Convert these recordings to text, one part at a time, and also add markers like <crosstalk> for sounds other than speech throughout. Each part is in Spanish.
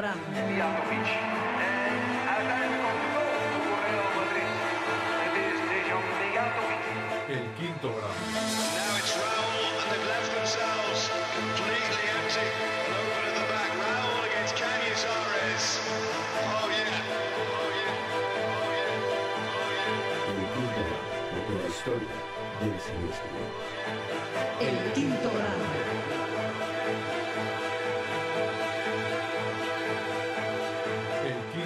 El quinto grado. El quinto grado.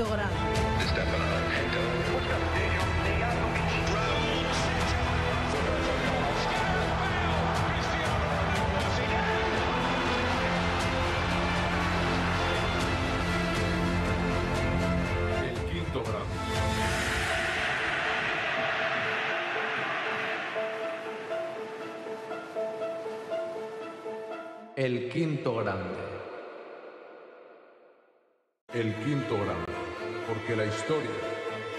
El quinto grado. El quinto grande. El quinto grande porque la historia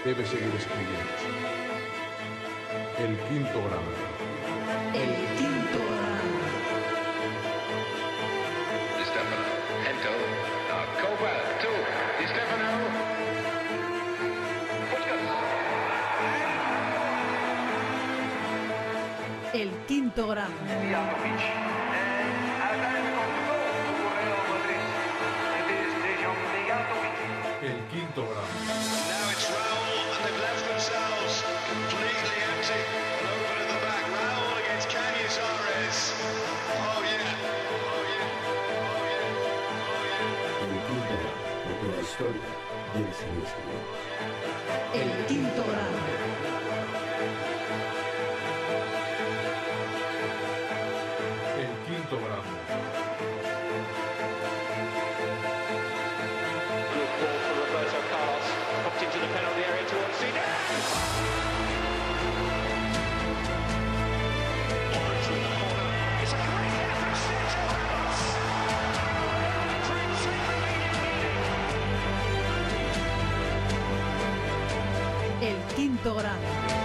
debe seguir escribiendo. El quinto gramo. El quinto gramo. Stefano. Uh, El quinto gramo. El quinto grado El quinto grado. El quinto grado into the penalty el quinto grado.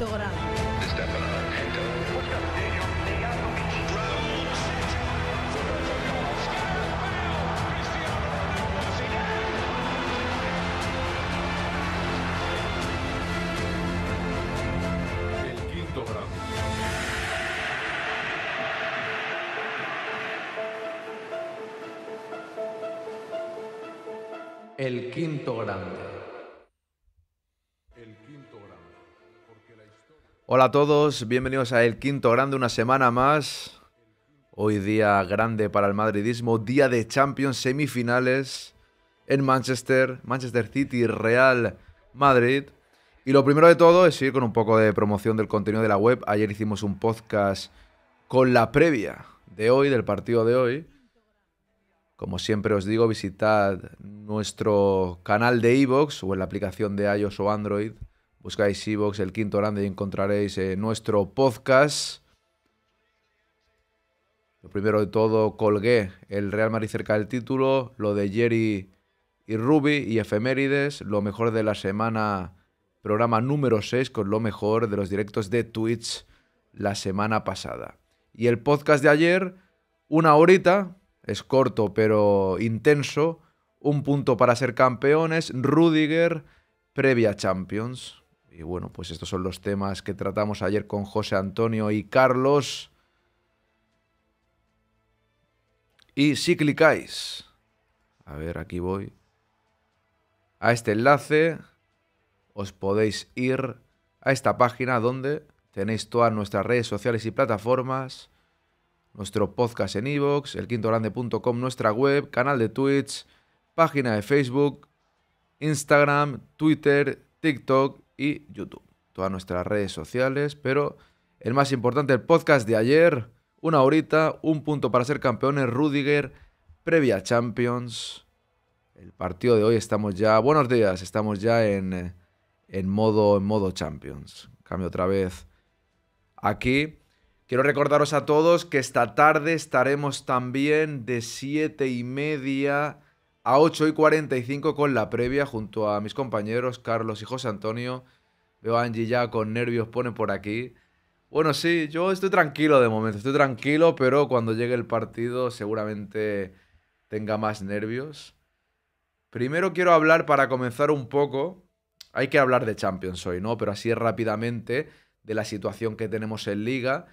El El grande. El quinto grande. Hola a todos, bienvenidos a El Quinto Grande, una semana más. Hoy día grande para el madridismo, día de Champions, semifinales en Manchester, Manchester City, Real Madrid. Y lo primero de todo es ir con un poco de promoción del contenido de la web. Ayer hicimos un podcast con la previa de hoy, del partido de hoy. Como siempre os digo, visitad nuestro canal de iVoox o en la aplicación de iOS o Android Buscáis Evox, el quinto grande, y encontraréis eh, nuestro podcast. Lo primero de todo, colgué el Real Madrid cerca del título, lo de Jerry y Ruby y efemérides, lo mejor de la semana, programa número 6 con lo mejor de los directos de Twitch la semana pasada. Y el podcast de ayer, una horita, es corto pero intenso, un punto para ser campeones, Rudiger, previa Champions. Y bueno, pues estos son los temas que tratamos ayer con José Antonio y Carlos. Y si clicáis, a ver, aquí voy, a este enlace, os podéis ir a esta página donde tenéis todas nuestras redes sociales y plataformas, nuestro podcast en iVoox, e elquintogrande.com, nuestra web, canal de Twitch, página de Facebook, Instagram, Twitter, TikTok y YouTube. Todas nuestras redes sociales, pero el más importante, el podcast de ayer, una horita, un punto para ser campeones, Rudiger, previa Champions. El partido de hoy estamos ya, buenos días, estamos ya en, modo, en modo Champions. Cambio otra vez aquí. Quiero recordaros a todos que esta tarde estaremos también de siete y media a 8 y 45 con la previa junto a mis compañeros Carlos y José Antonio. Veo a Angie ya con nervios, pone por aquí. Bueno, sí, yo estoy tranquilo de momento, estoy tranquilo, pero cuando llegue el partido seguramente tenga más nervios. Primero quiero hablar para comenzar un poco, hay que hablar de Champions hoy, ¿no? Pero así rápidamente, de la situación que tenemos en liga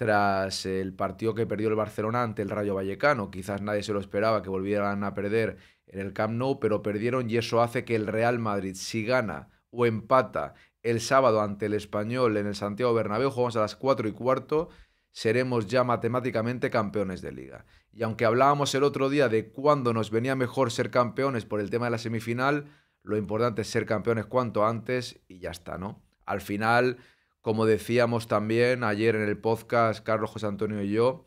tras el partido que perdió el Barcelona ante el Rayo Vallecano. Quizás nadie se lo esperaba que volvieran a perder en el Camp Nou, pero perdieron y eso hace que el Real Madrid, si gana o empata el sábado ante el Español en el Santiago Bernabéu, jugamos a las 4 y cuarto, seremos ya matemáticamente campeones de liga. Y aunque hablábamos el otro día de cuándo nos venía mejor ser campeones por el tema de la semifinal, lo importante es ser campeones cuanto antes y ya está, ¿no? Al final como decíamos también ayer en el podcast, Carlos, José Antonio y yo,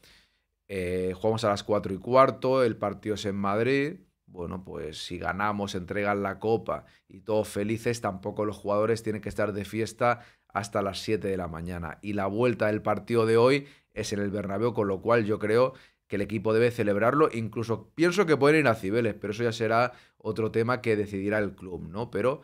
eh, jugamos a las 4 y cuarto, el partido es en Madrid. Bueno, pues si ganamos, entregan la copa y todos felices, tampoco los jugadores tienen que estar de fiesta hasta las 7 de la mañana. Y la vuelta del partido de hoy es en el Bernabéu, con lo cual yo creo que el equipo debe celebrarlo. Incluso pienso que pueden ir a Cibeles, pero eso ya será otro tema que decidirá el club, ¿no? Pero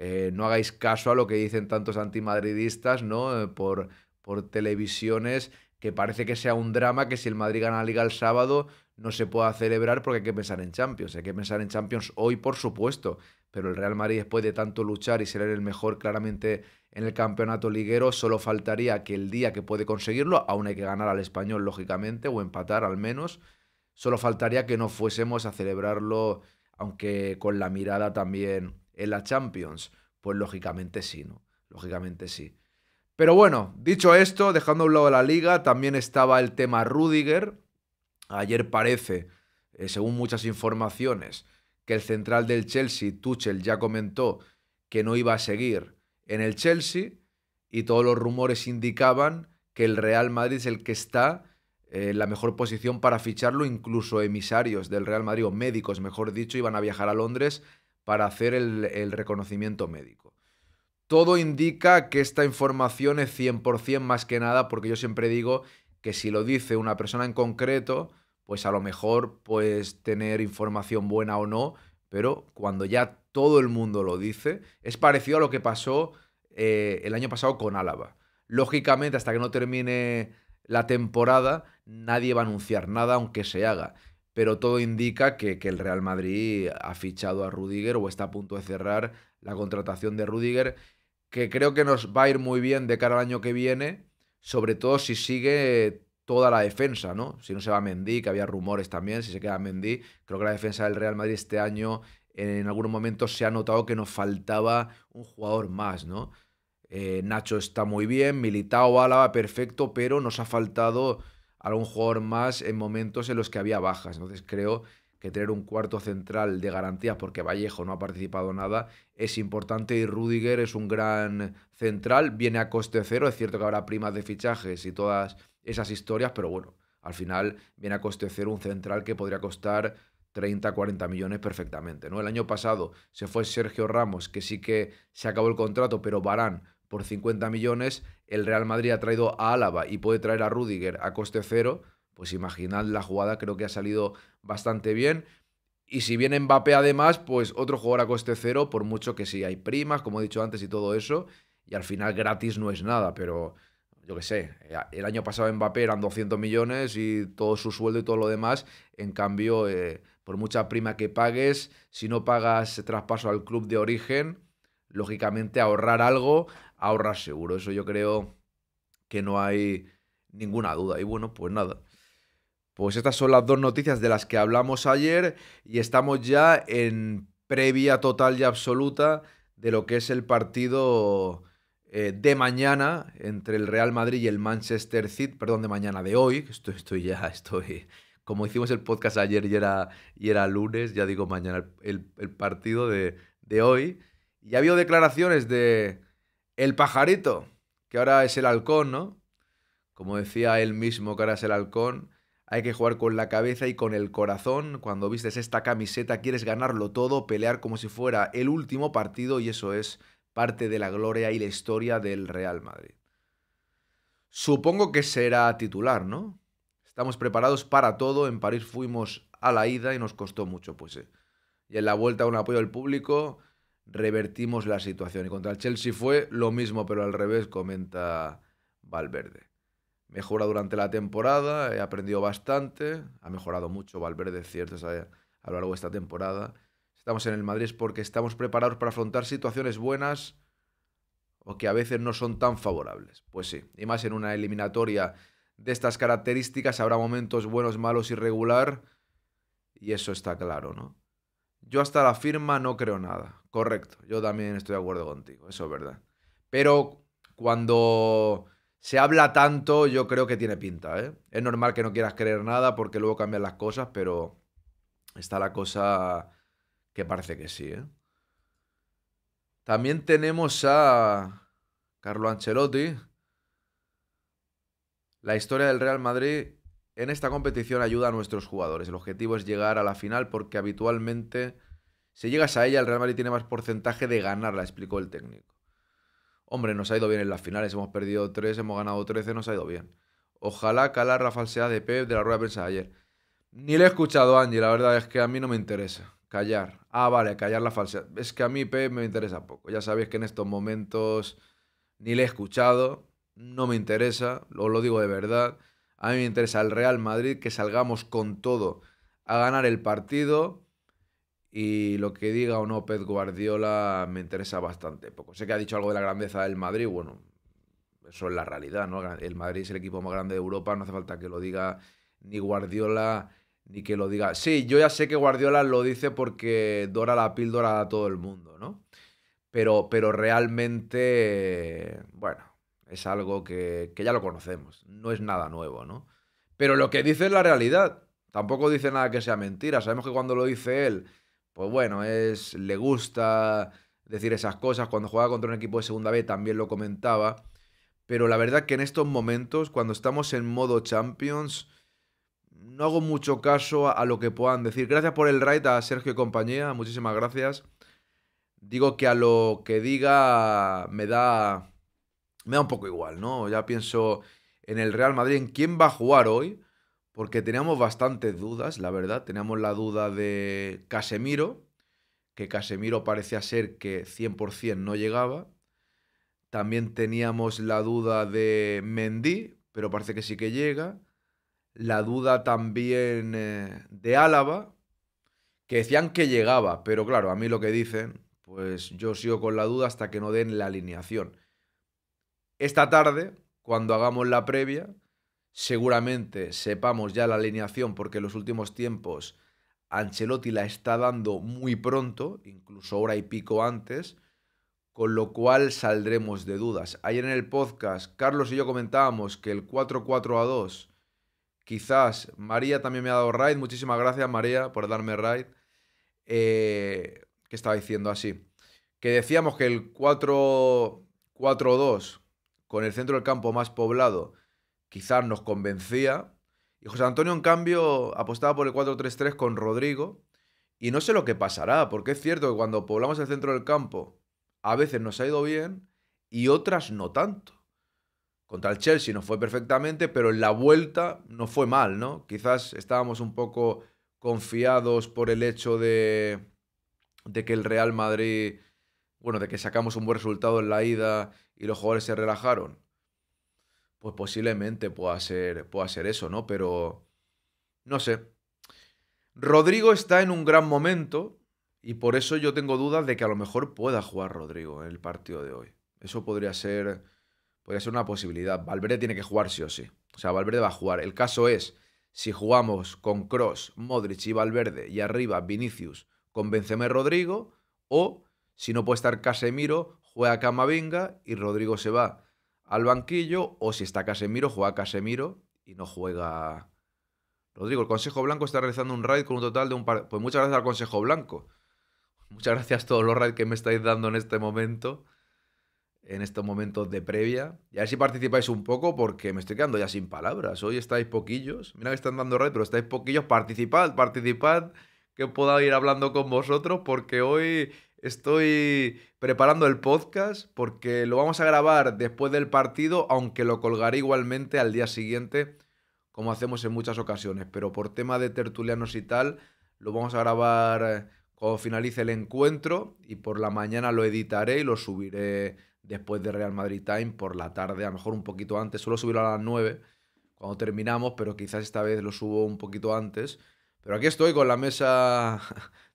eh, no hagáis caso a lo que dicen tantos antimadridistas, ¿no? Eh, por, por televisiones, que parece que sea un drama que si el Madrid gana la liga el sábado no se pueda celebrar porque hay que pensar en Champions. Hay que pensar en Champions hoy, por supuesto, pero el Real Madrid después de tanto luchar y ser el mejor claramente en el campeonato liguero, solo faltaría que el día que puede conseguirlo, aún hay que ganar al español, lógicamente, o empatar al menos, solo faltaría que no fuésemos a celebrarlo, aunque con la mirada también en la Champions? Pues lógicamente sí, ¿no? Lógicamente sí. Pero bueno, dicho esto, dejando a un lado la liga, también estaba el tema Rudiger. Ayer parece, eh, según muchas informaciones, que el central del Chelsea, Tuchel, ya comentó que no iba a seguir en el Chelsea y todos los rumores indicaban que el Real Madrid es el que está eh, en la mejor posición para ficharlo, incluso emisarios del Real Madrid, o médicos mejor dicho, iban a viajar a Londres para hacer el, reconocimiento médico. Todo indica que esta información es 100% más que nada, porque yo siempre digo que si lo dice una persona en concreto, pues a lo mejor puedes tener información buena o no, pero cuando ya todo el mundo lo dice, es parecido a lo que pasó eh, el año pasado con Álava. Lógicamente, hasta que no termine la temporada, nadie va a anunciar nada, aunque se haga pero todo indica que, el Real Madrid ha fichado a Rudiger o está a punto de cerrar la contratación de Rudiger, que creo que nos va a ir muy bien de cara al año que viene, sobre todo si sigue toda la defensa, ¿no? Si no se va a Mendy, que había rumores también, si se queda Mendy, creo que la defensa del Real Madrid este año en algunos momentos se ha notado que nos faltaba un jugador más, ¿no? Eh, Nacho está muy bien, Militao, Álava, perfecto, pero nos ha faltado algún jugador más en momentos en los que había bajas. Entonces creo que tener un cuarto central de garantías, porque Vallejo no ha participado nada, es importante y Rudiger es un gran central, viene a coste cero, es cierto que habrá primas de fichajes y todas esas historias, pero bueno, al final viene a coste cero un central que podría costar 30, 40 millones perfectamente. ¿no? El año pasado se fue Sergio Ramos, que sí que se acabó el contrato, pero Barán por 50 millones, el Real Madrid ha traído a Álava y puede traer a Rudiger a coste cero, pues imaginad la jugada, creo que ha salido bastante bien. Y si viene Mbappé además, pues otro jugador a coste cero, por mucho que sí, hay primas, como he dicho antes, y todo eso. Y al final gratis no es nada, pero yo qué sé, el año pasado Mbappé eran 200 millones y todo su sueldo y todo lo demás. En cambio, eh, por mucha prima que pagues, si no pagas traspaso al club de origen, lógicamente ahorrar algo, Ahorrar seguro. Eso yo creo que no hay ninguna duda. Y bueno, pues nada. Pues estas son las dos noticias de las que hablamos ayer y estamos ya en previa total y absoluta de lo que es el partido eh, de mañana entre el Real Madrid y el Manchester City, perdón, de mañana de hoy, estoy, estoy ya, <laughs> estoy, como hicimos el podcast ayer y era, y era lunes, ya digo mañana el, partido de, de hoy. Y ha habido declaraciones de, el pajarito, que ahora es el halcón, ¿no? Como decía él mismo que ahora es el halcón, hay que jugar con la cabeza y con el corazón. Cuando vistes esta camiseta quieres ganarlo todo, pelear como si fuera el último partido y eso es parte de la gloria y la historia del Real Madrid. Supongo que será titular, ¿no? Estamos preparados para todo. En París fuimos a la ida y nos costó mucho, pues. Eh, y en la vuelta un apoyo del público revertimos la situación. Y contra el Chelsea fue lo mismo, pero al revés, comenta Valverde. Mejora durante la temporada, he aprendido bastante, ha mejorado mucho Valverde, cierto, a lo largo de esta temporada. Estamos en el Madrid porque estamos preparados para afrontar situaciones buenas o que a veces no son tan favorables. Pues sí, y más en una eliminatoria de estas características habrá momentos buenos, malos y regular, y eso está claro, ¿no? Yo hasta la firma no creo nada. Correcto, yo también estoy de acuerdo contigo, eso es verdad. Pero cuando se habla tanto, yo creo que tiene pinta, ¿eh? Es normal que no quieras creer nada porque luego cambian las cosas, pero está la cosa que parece que sí, ¿eh? También tenemos a Carlo Ancelotti. La historia del Real Madrid en esta competición ayuda a nuestros jugadores. El objetivo es llegar a la final porque habitualmente, si llegas a ella, el Real Madrid tiene más porcentaje de ganarla, explicó el técnico. Hombre, nos ha ido bien en las finales, hemos perdido 3, hemos ganado 13, nos ha ido bien. Ojalá calar la falsedad de Pep de la rueda de prensa de ayer. Ni le he escuchado a Angie, la verdad es que a mí no me interesa. Callar. Ah, vale, callar la falsedad. Es que a mí Pep me interesa poco. Ya sabéis que en estos momentos ni le he escuchado, no me interesa, os lo digo de verdad. A mí me interesa el Real Madrid, que salgamos con todo a ganar el partido. Y lo que diga o no Pep Guardiola me interesa bastante poco. Sé que ha dicho algo de la grandeza del Madrid, bueno, eso es la realidad, ¿no? El Madrid es el equipo más grande de Europa, no hace falta que lo diga ni Guardiola ni que lo diga. Sí, yo ya sé que Guardiola lo dice porque dora la píldora a todo el mundo, ¿no? Pero, pero realmente, bueno, es algo que, ya lo conocemos, no es nada nuevo, ¿no? Pero lo que dice es la realidad, tampoco dice nada que sea mentira, sabemos que cuando lo dice él, pues bueno, es, le gusta decir esas cosas, cuando juega contra un equipo de segunda B también lo comentaba, pero la verdad que en estos momentos, cuando estamos en modo Champions, no hago mucho caso a, lo que puedan decir. Gracias por el raid a Sergio y compañía, muchísimas gracias. Digo que a lo que diga me da me da un poco igual, ¿no? Ya pienso en el Real Madrid, en quién va a jugar hoy, porque teníamos bastantes dudas, la verdad. Teníamos la duda de Casemiro, que Casemiro parecía ser que 100% no llegaba. También teníamos la duda de Mendy, pero parece que sí que llega. La duda también eh, de Álava, que decían que llegaba, pero claro, a mí lo que dicen, pues yo sigo con la duda hasta que no den la alineación. Esta tarde, cuando hagamos la previa, seguramente sepamos ya la alineación porque en los últimos tiempos Ancelotti la está dando muy pronto, incluso hora y pico antes, con lo cual saldremos de dudas. Ayer en el podcast, Carlos y yo comentábamos que el 4-4-2, quizás María también me ha dado raid, muchísimas gracias María por darme raid, eh, que estaba diciendo así, ah, que decíamos que el 4-4-2 con el centro del campo más poblado, quizás nos convencía. Y José Antonio, en cambio, apostaba por el 4-3-3 con Rodrigo. Y no sé lo que pasará, porque es cierto que cuando poblamos el centro del campo, a veces nos ha ido bien y otras no tanto. Contra el Chelsea nos fue perfectamente, pero en la vuelta no fue mal, ¿no? Quizás estábamos un poco confiados por el hecho de, de que el Real Madrid bueno, de que sacamos un buen resultado en la ida y los jugadores se relajaron? Pues posiblemente pueda ser, ser eso, ¿no? Pero no sé. Rodrigo está en un gran momento y por eso yo tengo dudas de que a lo mejor pueda jugar Rodrigo en el partido de hoy. Eso podría ser, podría ser una posibilidad. Valverde tiene que jugar sí o sí. O sea, Valverde va a jugar. El caso es, si jugamos con Cross, Modric y Valverde y arriba Vinicius con Rodrigo, o si no puede estar Casemiro, juega Camavinga y Rodrigo se va al banquillo. O si está Casemiro, juega Casemiro y no juega Rodrigo. El Consejo Blanco está realizando un raid con un total de un par. Pues muchas gracias al Consejo Blanco. Muchas gracias a todos los raids que me estáis dando en este momento. En estos momentos de previa. Y a ver si participáis un poco porque me estoy quedando ya sin palabras. Hoy estáis poquillos. Mira que están dando raid, pero estáis poquillos. Participad, participad. Que pueda ir hablando con vosotros porque hoy Estoy preparando el podcast porque lo vamos a grabar después del partido, aunque lo colgaré igualmente al día siguiente, como hacemos en muchas ocasiones. Pero por tema de tertulianos y tal, lo vamos a grabar cuando finalice el encuentro y por la mañana lo editaré y lo subiré después de Real Madrid Time por la tarde, a lo mejor un poquito antes, suelo subirlo a las 9 cuando terminamos, pero quizás esta vez lo subo un poquito antes. Pero aquí estoy con la mesa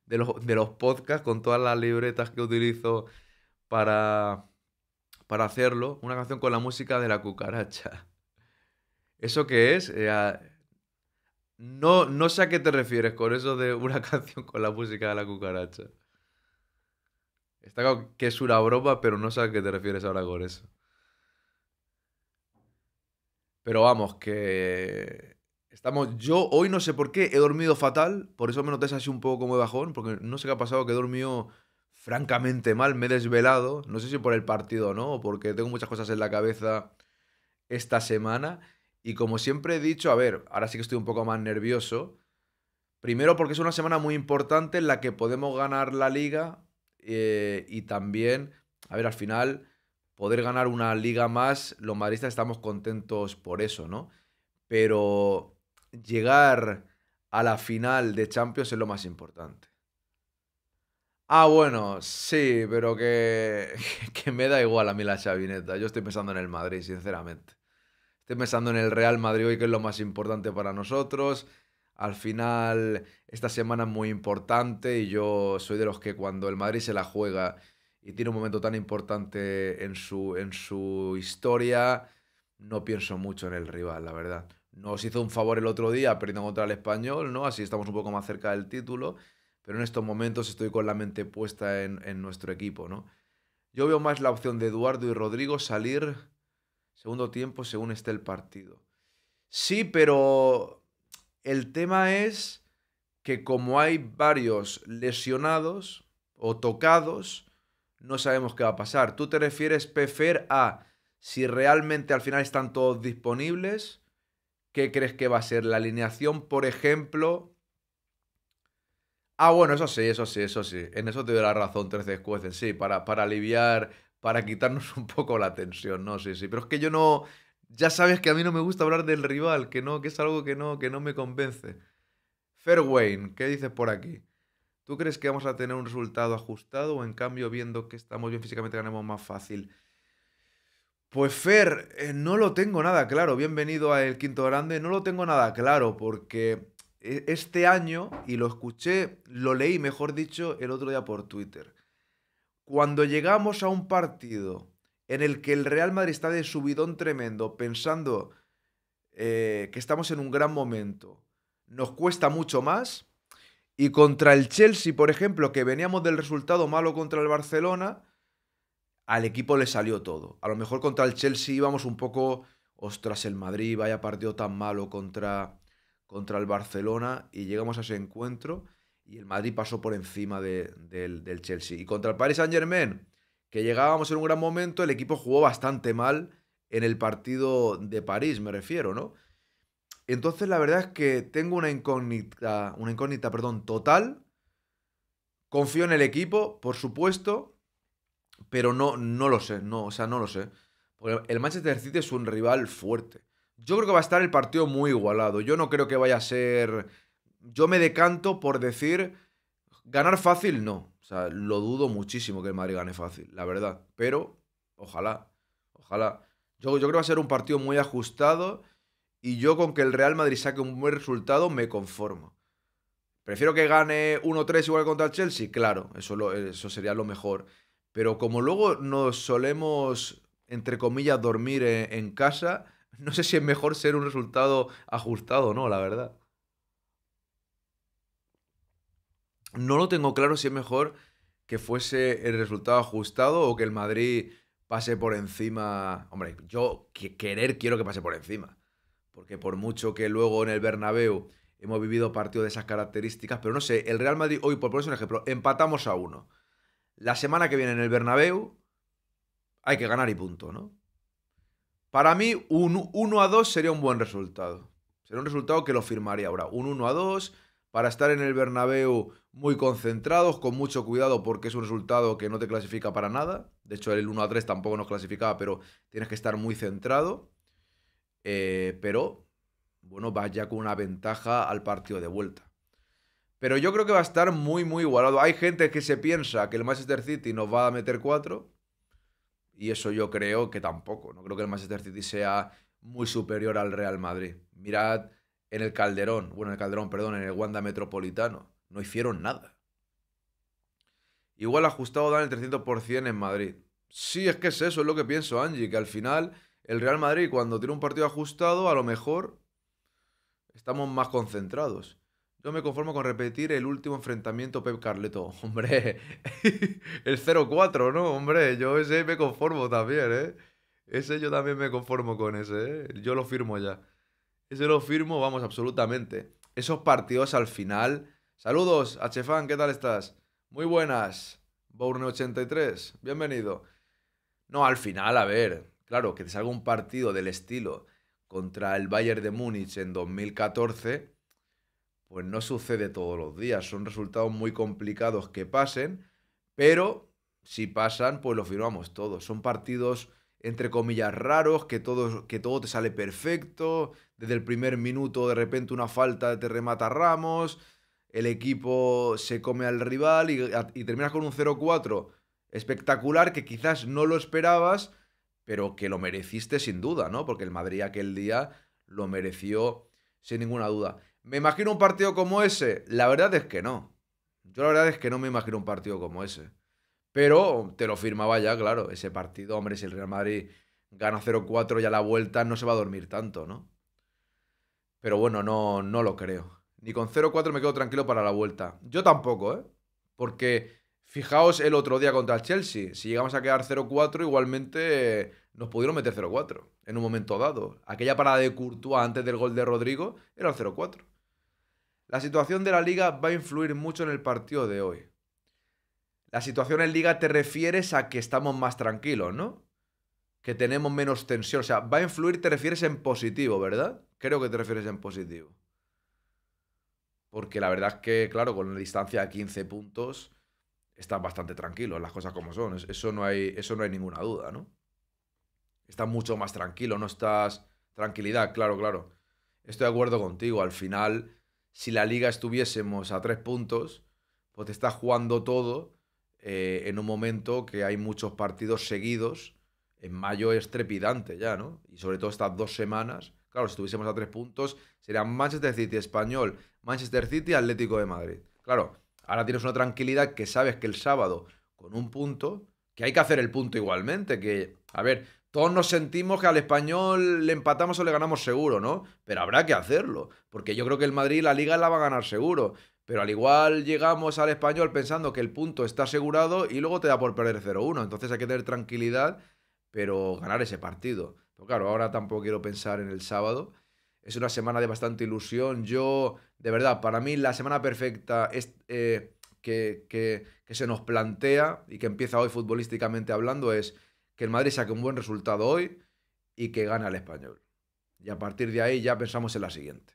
de los, de podcasts con todas las libretas que utilizo para, para hacerlo. Una canción con la música de la cucaracha. <laughs> ¿Eso qué es? Eh, ah, no, no sé a qué te refieres con eso de una <laughs> canción con la música de la cucaracha. Está que es una broma, pero no sé a qué te refieres ahora con eso. Pero vamos, que Estamos, yo hoy no sé por qué, he dormido fatal, por eso me noté así un poco como de bajón, porque no sé qué ha pasado, que he dormido francamente mal, me he desvelado, no sé si por el partido o no, o porque tengo muchas cosas en la cabeza esta semana. Y como siempre he dicho, a ver, ahora sí que estoy un poco más nervioso. Primero porque es una semana muy importante en la que podemos ganar la liga eh, y también, a ver, al final, poder ganar una liga más, los madridistas estamos contentos por eso, ¿no? Pero llegar a la final de Champions es lo más importante. Ah, bueno, sí, pero que, <laughs> que me da igual a mí la chavineta. Yo estoy pensando en el Madrid, sinceramente. Estoy pensando en el Real Madrid hoy, que es lo más importante para nosotros. Al final, esta semana es muy importante y yo soy de los que cuando el Madrid se la juega y tiene un momento tan importante en su, en su historia, no pienso mucho en el rival, la verdad. Nos hizo un favor el otro día perdiendo contra el español, ¿no? Así estamos un poco más cerca del título, pero en estos momentos estoy con la mente puesta en, nuestro equipo, ¿no? Yo veo más la opción de Eduardo y Rodrigo salir segundo tiempo según esté el partido. Sí, pero el tema es que como hay varios lesionados o tocados, no sabemos qué va a pasar. ¿Tú te refieres, Pefer, a si realmente al final están todos disponibles ¿Qué crees que va a ser la alineación, por ejemplo? Ah, bueno, eso sí, eso sí, eso sí. En eso te doy la razón, 13 jueces, sí, para, para aliviar, para quitarnos <laughs> un poco la tensión, ¿no? Sí, sí. Pero es que yo no. Ya sabes que a mí no me gusta hablar del rival, que no, que es algo que no, que no me convence. Fairwayne, ¿qué dices por aquí? ¿Tú crees que vamos a tener un resultado ajustado o en cambio, viendo que estamos bien físicamente, ganemos más fácil? Pues Fer, eh, no lo tengo nada claro. Bienvenido a El Quinto Grande. No lo tengo nada claro porque e, este año, y lo escuché, lo leí, mejor dicho, el otro día por Twitter. Cuando llegamos a un partido en el que el Real Madrid está de subidón tremendo, pensando eh, que estamos en un gran momento, nos cuesta mucho más. Y contra el Chelsea, por ejemplo, que veníamos del resultado malo contra el Barcelona, al equipo le salió todo. A lo mejor contra el Chelsea íbamos un poco, ostras, el Madrid, vaya partido tan malo contra, contra el Barcelona y llegamos a ese encuentro y el Madrid pasó por encima del, del, Chelsea. Y contra el Paris Saint Germain, que llegábamos en un gran momento, el equipo jugó bastante mal en el partido de París, me refiero, ¿no? Entonces la verdad es que tengo una incógnita, una incógnita, perdón, total. Confío en el equipo, por supuesto, pero no, no lo sé, no, o sea, no lo sé. Porque el Manchester City es un rival fuerte. Yo creo que va a estar el partido muy igualado. Yo no creo que vaya a ser. Yo me decanto por decir. Ganar fácil, no. O sea, lo dudo muchísimo que el Madrid gane fácil, la verdad. Pero, ojalá. Ojalá. Yo, yo creo que va a ser un partido muy ajustado. Y yo con que el Real Madrid saque un buen resultado me conformo. ¿Prefiero que gane 1-3 igual contra el Chelsea? Claro, eso, eso sería lo mejor. Pero como luego nos solemos, entre comillas, dormir en, casa, <laughs> no sé si es mejor ser un resultado ajustado o no, la verdad. No lo tengo claro si es mejor que fuese el resultado ajustado o que el Madrid pase por encima. Hombre, yo querer quiero que pase por encima. Porque por mucho que luego en el Bernabéu hemos vivido partidos de esas características, pero no sé, el Real Madrid hoy, por ponerse un ejemplo, empatamos a uno la semana que viene en el Bernabéu hay que ganar y punto, ¿no? Para mí, un 1 a 2 sería un buen resultado. Sería un resultado que lo firmaría ahora. Un 1 a 2 para estar en el Bernabéu muy concentrados, con mucho cuidado, porque es un resultado que no te clasifica para nada. De hecho, el 1 a 3 tampoco nos clasificaba, pero tienes que estar muy centrado. Eh, pero, bueno, vaya ya con una ventaja al partido de vuelta. Pero yo creo que va a estar muy, muy igualado. Hay gente que se piensa que el Manchester City nos va a meter cuatro. Y eso yo creo que tampoco. No creo que el Manchester City sea muy superior al Real Madrid. Mirad en el Calderón, bueno, en el Calderón, perdón, en el Wanda Metropolitano. No hicieron nada. Igual ajustado dan el 300% en Madrid. Sí, es que es eso, es lo que pienso, Angie, que al final el Real Madrid cuando tiene un partido ajustado, a lo mejor estamos más concentrados. Yo me conformo con repetir el último enfrentamiento Pep Carleto. <laughs> Hombre, el 0-4, ¿no? Hombre, yo ese me conformo también, ¿eh? Ese yo también me conformo con ese, ¿eh? Yo lo firmo ya. Ese lo firmo, vamos, absolutamente. Esos partidos al final. Saludos, Hfan, ¿qué tal estás? Muy buenas, Bourne83, bienvenido. No, al final, a ver, claro, que te salga un partido del estilo contra el Bayern de Múnich en 2014 pues no sucede todos los días. Son resultados muy complicados que pasen, pero si pasan, pues lo firmamos todos. Son partidos, entre comillas, raros, que todo, que todo te sale perfecto. Desde el primer minuto, de repente, una falta te remata Ramos. El equipo se come al rival y, y terminas con un 0-4 espectacular que quizás no lo esperabas, pero que lo mereciste sin duda, ¿no? Porque el Madrid aquel día lo mereció sin ninguna duda. ¿Me imagino un partido como ese? La verdad es que no. Yo la verdad es que no me imagino un partido como ese. Pero te lo firmaba ya, claro, ese partido, hombre, si el Real Madrid gana 0-4 y a la vuelta no se va a dormir tanto, ¿no? Pero bueno, no, no lo creo. Ni con 0-4 me quedo tranquilo para la vuelta. Yo tampoco, ¿eh? Porque fijaos el otro día contra el Chelsea. Si llegamos a quedar 0-4, igualmente eh, nos pudieron meter 0-4 en un momento dado. Aquella parada de Courtois antes del gol de Rodrigo era el 0-4. La situación de la liga va a influir mucho en el partido de hoy. La situación en liga te refieres a que estamos más tranquilos, ¿no? Que tenemos menos tensión. O sea, va a influir, te refieres en positivo, ¿verdad? Creo que te refieres en positivo. Porque la verdad es que, claro, con la distancia de 15 puntos, estás bastante tranquilo, las cosas como son. Eso no hay, eso no hay ninguna duda, ¿no? Estás mucho más tranquilo, no estás... Tranquilidad, claro, claro. Estoy de acuerdo contigo. Al final si la liga estuviésemos a tres puntos, pues te está jugando todo eh, en un momento que hay muchos partidos seguidos. En mayo es trepidante ya, ¿no? Y sobre todo estas dos semanas. Claro, si estuviésemos a tres puntos, sería Manchester City, Español, Manchester City, Atlético de Madrid. Claro, ahora tienes una tranquilidad que sabes que el sábado, con un punto, que hay que hacer el punto igualmente, que, a ver, todos nos sentimos que al español le empatamos o le ganamos seguro, ¿no? Pero habrá que hacerlo, porque yo creo que el Madrid la liga la va a ganar seguro. Pero al igual llegamos al español pensando que el punto está asegurado y luego te da por perder 0-1. Entonces hay que tener tranquilidad, pero ganar ese partido. claro, ahora tampoco quiero pensar en el sábado. Es una semana de bastante ilusión. Yo, de verdad, para mí la semana perfecta es, eh, que se nos plantea y que empieza hoy futbolísticamente hablando es que el Madrid saque un buen resultado hoy y que gane al español. Y a partir de ahí ya pensamos en la siguiente.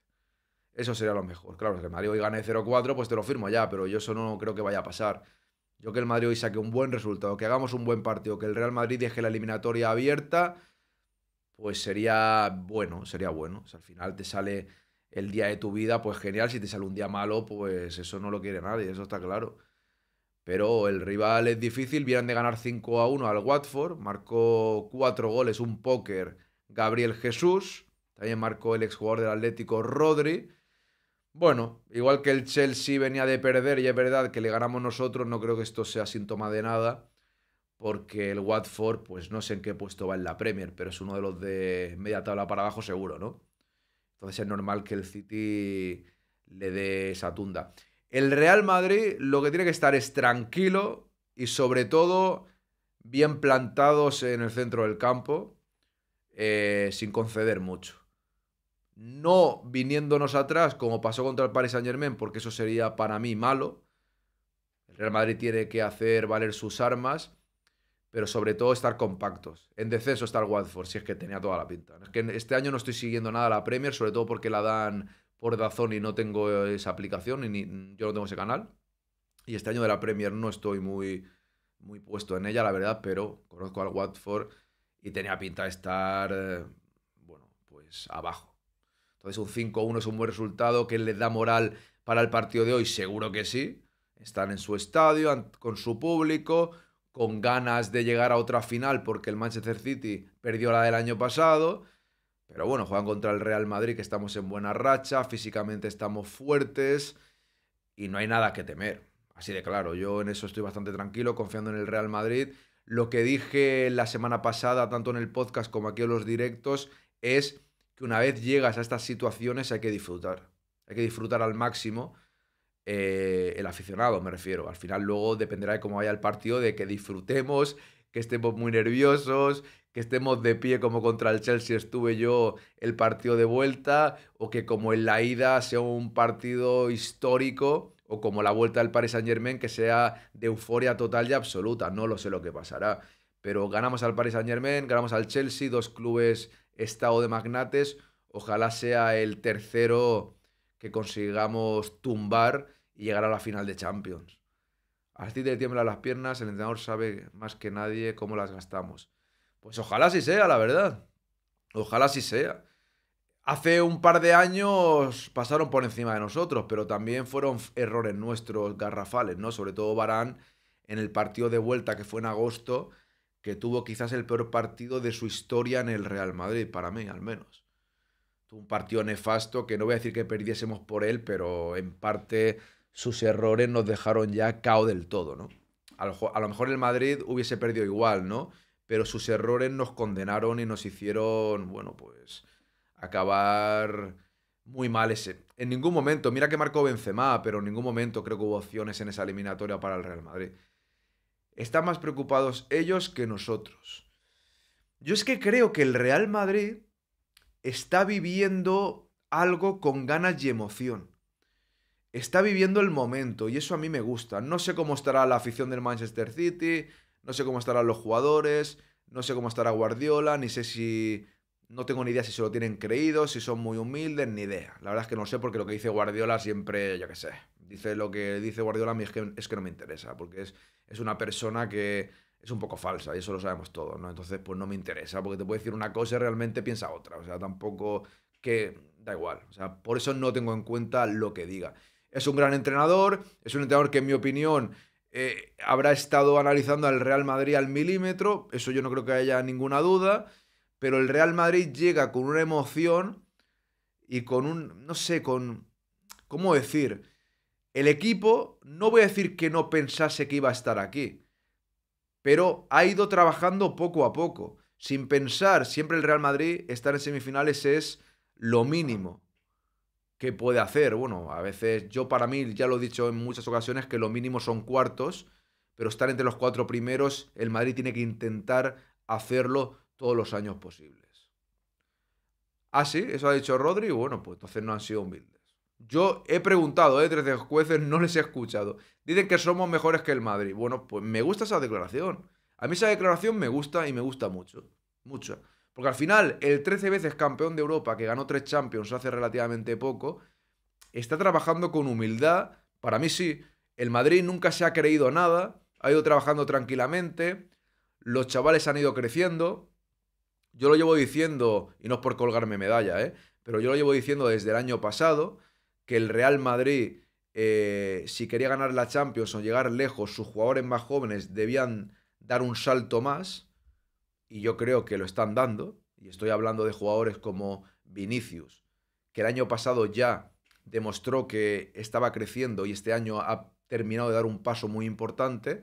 Eso sería lo mejor. Claro, que el Madrid hoy gane 0-4, pues te lo firmo ya, pero yo eso no creo que vaya a pasar. Yo que el Madrid hoy saque un buen resultado, que hagamos un buen partido, que el Real Madrid deje la eliminatoria abierta, pues sería bueno, sería bueno. al final te sale el día de tu vida, pues genial. Si te sale un día malo, pues eso no lo quiere nadie, eso está claro. Pero el rival es difícil, vienen de ganar 5 a 1 al Watford, marcó 4 goles, un póker Gabriel Jesús, también marcó el exjugador del Atlético Rodri. Bueno, igual que el Chelsea venía de perder y es verdad que le ganamos nosotros, no creo que esto sea síntoma de nada, porque el Watford, pues no sé en qué puesto va en la Premier, pero es uno de los de media tabla para abajo seguro, ¿no? Entonces es normal que el City le dé esa tunda. El Real Madrid lo que tiene que estar es tranquilo y sobre todo bien plantados en el centro del campo, eh, sin conceder mucho. No viniéndonos atrás como pasó contra el Paris Saint Germain, porque eso sería para mí malo. El Real Madrid tiene que hacer valer sus armas, pero sobre todo estar compactos. En deceso está el Watford, si es que tenía toda la pinta. Es que este año no estoy siguiendo nada la Premier, sobre todo porque la dan por razón y no tengo eh, esa aplicación y ni, yo no tengo ese canal. Y este año de la Premier no estoy muy, muy puesto en ella, la verdad, pero conozco al Watford y tenía pinta de estar, eh, bueno, pues abajo. Entonces un 5-1 es un buen resultado que les da moral para el partido de hoy, seguro que sí. Están en su estadio, con su público, con ganas de llegar a otra final porque el Manchester City perdió la del año pasado. Pero bueno, juegan contra el Real Madrid, que estamos en buena racha, físicamente estamos fuertes y no hay nada que temer. Así de claro, yo en eso estoy bastante tranquilo, confiando en el Real Madrid. Lo que dije la semana pasada, tanto en el podcast como aquí en los directos, es que una vez llegas a estas situaciones hay que disfrutar. Hay que disfrutar al máximo eh, el aficionado, me refiero. Al final luego dependerá de cómo vaya el partido, de que disfrutemos, que estemos muy nerviosos, que estemos de pie como contra el Chelsea estuve yo el partido de vuelta, o que como en la ida sea un partido histórico, o como la vuelta del Paris Saint Germain que sea de euforia total y absoluta. No lo sé lo que pasará. Pero ganamos al Paris Saint Germain, ganamos al Chelsea, dos clubes estado de magnates. Ojalá sea el tercero que consigamos tumbar y llegar a la final de Champions. Así te tiembla las piernas, el entrenador sabe más que nadie cómo las gastamos. Pues ojalá sí sea, la verdad. Ojalá sí sea. Hace un par de años pasaron por encima de nosotros, pero también fueron errores nuestros garrafales, ¿no? Sobre todo Barán en el partido de vuelta que fue en agosto, que tuvo quizás el peor partido de su historia en el Real Madrid, para mí al menos. Tuvo un partido nefasto que no voy a decir que perdiésemos por él, pero en parte sus errores nos dejaron ya cao del todo, ¿no? a lo mejor el Madrid hubiese perdido igual, ¿no? pero sus errores nos condenaron y nos hicieron, bueno, pues acabar muy mal ese. En ningún momento, mira que marcó Benzema, pero en ningún momento creo que hubo opciones en esa eliminatoria para el Real Madrid. Están más preocupados ellos que nosotros. Yo es que creo que el Real Madrid está viviendo algo con ganas y emoción. Está viviendo el momento y eso a mí me gusta. No sé cómo estará la afición del Manchester City, no sé cómo estarán los jugadores, no sé cómo estará Guardiola, ni sé si... No tengo ni idea si se lo tienen creído, si son muy humildes, ni idea. La verdad es que no sé porque lo que dice Guardiola siempre, yo qué sé. Dice lo que dice Guardiola a mí es que, no me interesa, porque es, es una persona que es un poco falsa y eso lo sabemos todos, ¿no? Entonces, pues no me interesa, porque te puede decir una cosa y realmente piensa otra. O sea, tampoco que da igual. O sea, por eso no tengo en cuenta lo que diga. Es un gran entrenador, es un entrenador que en mi opinión eh, habrá estado analizando al Real Madrid al milímetro, eso yo no creo que haya ninguna duda, pero el Real Madrid llega con una emoción y con un, no sé, con, ¿cómo decir? El equipo, no voy a decir que no pensase que iba a estar aquí, pero ha ido trabajando poco a poco, sin pensar, siempre el Real Madrid estar en semifinales es lo mínimo, ¿Qué puede hacer. Bueno, a veces yo para mí, ya lo he dicho en muchas ocasiones, que lo mínimo son cuartos, pero estar entre los cuatro primeros, el Madrid tiene que intentar hacerlo todos los años posibles. Ah, sí, eso ha dicho Rodri, bueno, pues entonces no han sido humildes. Yo he preguntado, ¿eh? desde jueces no les he escuchado. Dicen que somos mejores que el Madrid. Bueno, pues me gusta esa declaración. A mí esa declaración me gusta y me gusta mucho. Mucho. Porque al final, el 13 veces campeón de Europa, que ganó tres Champions hace relativamente poco, está trabajando con humildad. Para mí sí, el Madrid nunca se ha creído nada, ha ido trabajando tranquilamente, los chavales han ido creciendo. Yo lo llevo diciendo, y no es por colgarme medalla, ¿eh? pero yo lo llevo diciendo desde el año pasado, que el Real Madrid, eh, si quería ganar la Champions o llegar lejos, sus jugadores más jóvenes debían dar un salto más y yo creo que lo están dando, y estoy hablando de jugadores como Vinicius, que el año pasado ya demostró que estaba creciendo y este año ha terminado de dar un paso muy importante.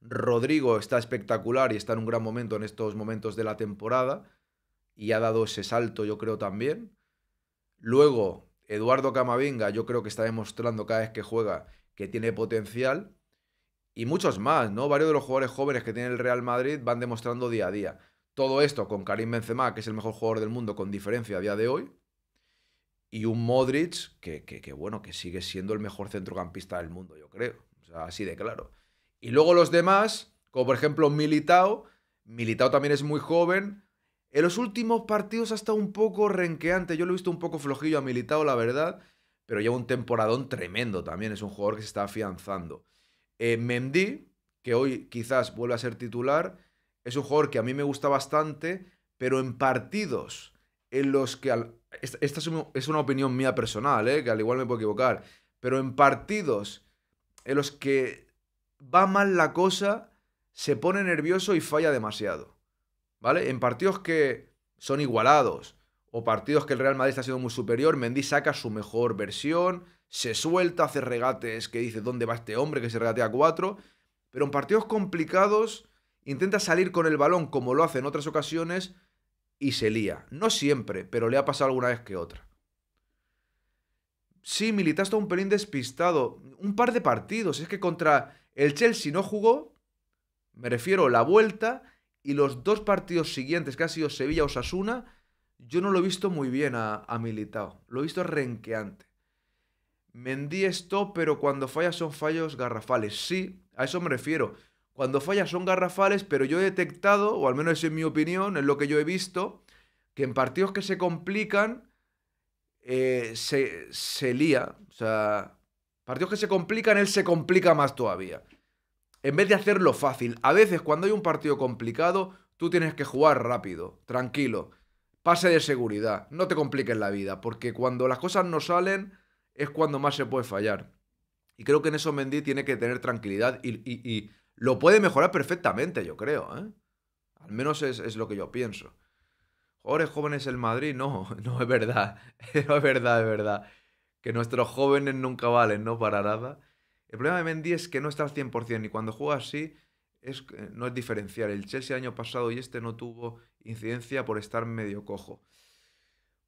Rodrigo está espectacular y está en un gran momento en estos momentos de la temporada y ha dado ese salto yo creo también. Luego, Eduardo Camavinga yo creo que está demostrando cada vez que juega que tiene potencial y muchos más, ¿no? Varios de los jugadores jóvenes que tiene el Real Madrid van demostrando día a día. Todo esto con Karim Benzema, que es el mejor jugador del mundo con diferencia a día de hoy, y un Modric que, bueno, que sigue siendo el mejor centrocampista del mundo, yo creo. O sea, así de claro. Y luego los demás, como por ejemplo Militao, Militao también es muy joven. En los últimos partidos ha estado un poco renqueante, yo lo he visto un poco flojillo a Militao, la verdad, pero lleva un temporadón tremendo también, es un jugador que se está afianzando. Eh, Mendy, que hoy quizás vuelve a ser titular, es un jugador que a mí me gusta bastante, pero en partidos en los que... Esta es una opinión mía personal, eh, que al igual me puedo equivocar, pero en partidos en los que va mal la cosa, se pone nervioso y falla demasiado. ¿Vale? En partidos que son igualados o partidos que el Real Madrid está siendo muy superior, Mendy saca su mejor versión, se suelta, hace regates que dice dónde va este hombre que se regatea cuatro, pero en partidos complicados intenta salir con el balón como lo hace en otras ocasiones y se lía. No siempre, pero le ha pasado alguna vez que otra. Sí, Militao está un pelín despistado. Un par de partidos. Es que contra el Chelsea no jugó. Me refiero la vuelta. Y los dos partidos siguientes, que ha sido Sevilla-Osasuna, o yo no lo he visto muy bien a, a Militao. Lo he visto renqueante. Mendí esto, pero cuando fallas son fallos garrafales. Sí, a eso me refiero. Cuando fallas son garrafales, pero yo he detectado, o al menos es en mi opinión, es lo que yo he visto, que en partidos que se complican, eh, se, se lía. O sea, partidos que se complican, él se complica más todavía. En vez de hacerlo fácil. A veces cuando hay un partido complicado, tú tienes que jugar rápido, tranquilo. Pase de seguridad, no te compliques la vida, porque cuando las cosas no salen es cuando más se puede fallar. Y creo que en eso Mendy tiene que tener tranquilidad y, lo puede mejorar perfectamente, yo creo. ¿eh? Al menos es, es, lo que yo pienso. jóvenes jóvenes el Madrid, no, <laughs> no es verdad. No <laughs> es verdad, es verdad. Que nuestros jóvenes nunca valen, ¿no? Para nada. El problema de Mendy es que no está al 100% y cuando juega así es, no es diferenciar. El Chelsea año pasado y este no tuvo incidencia por estar medio cojo.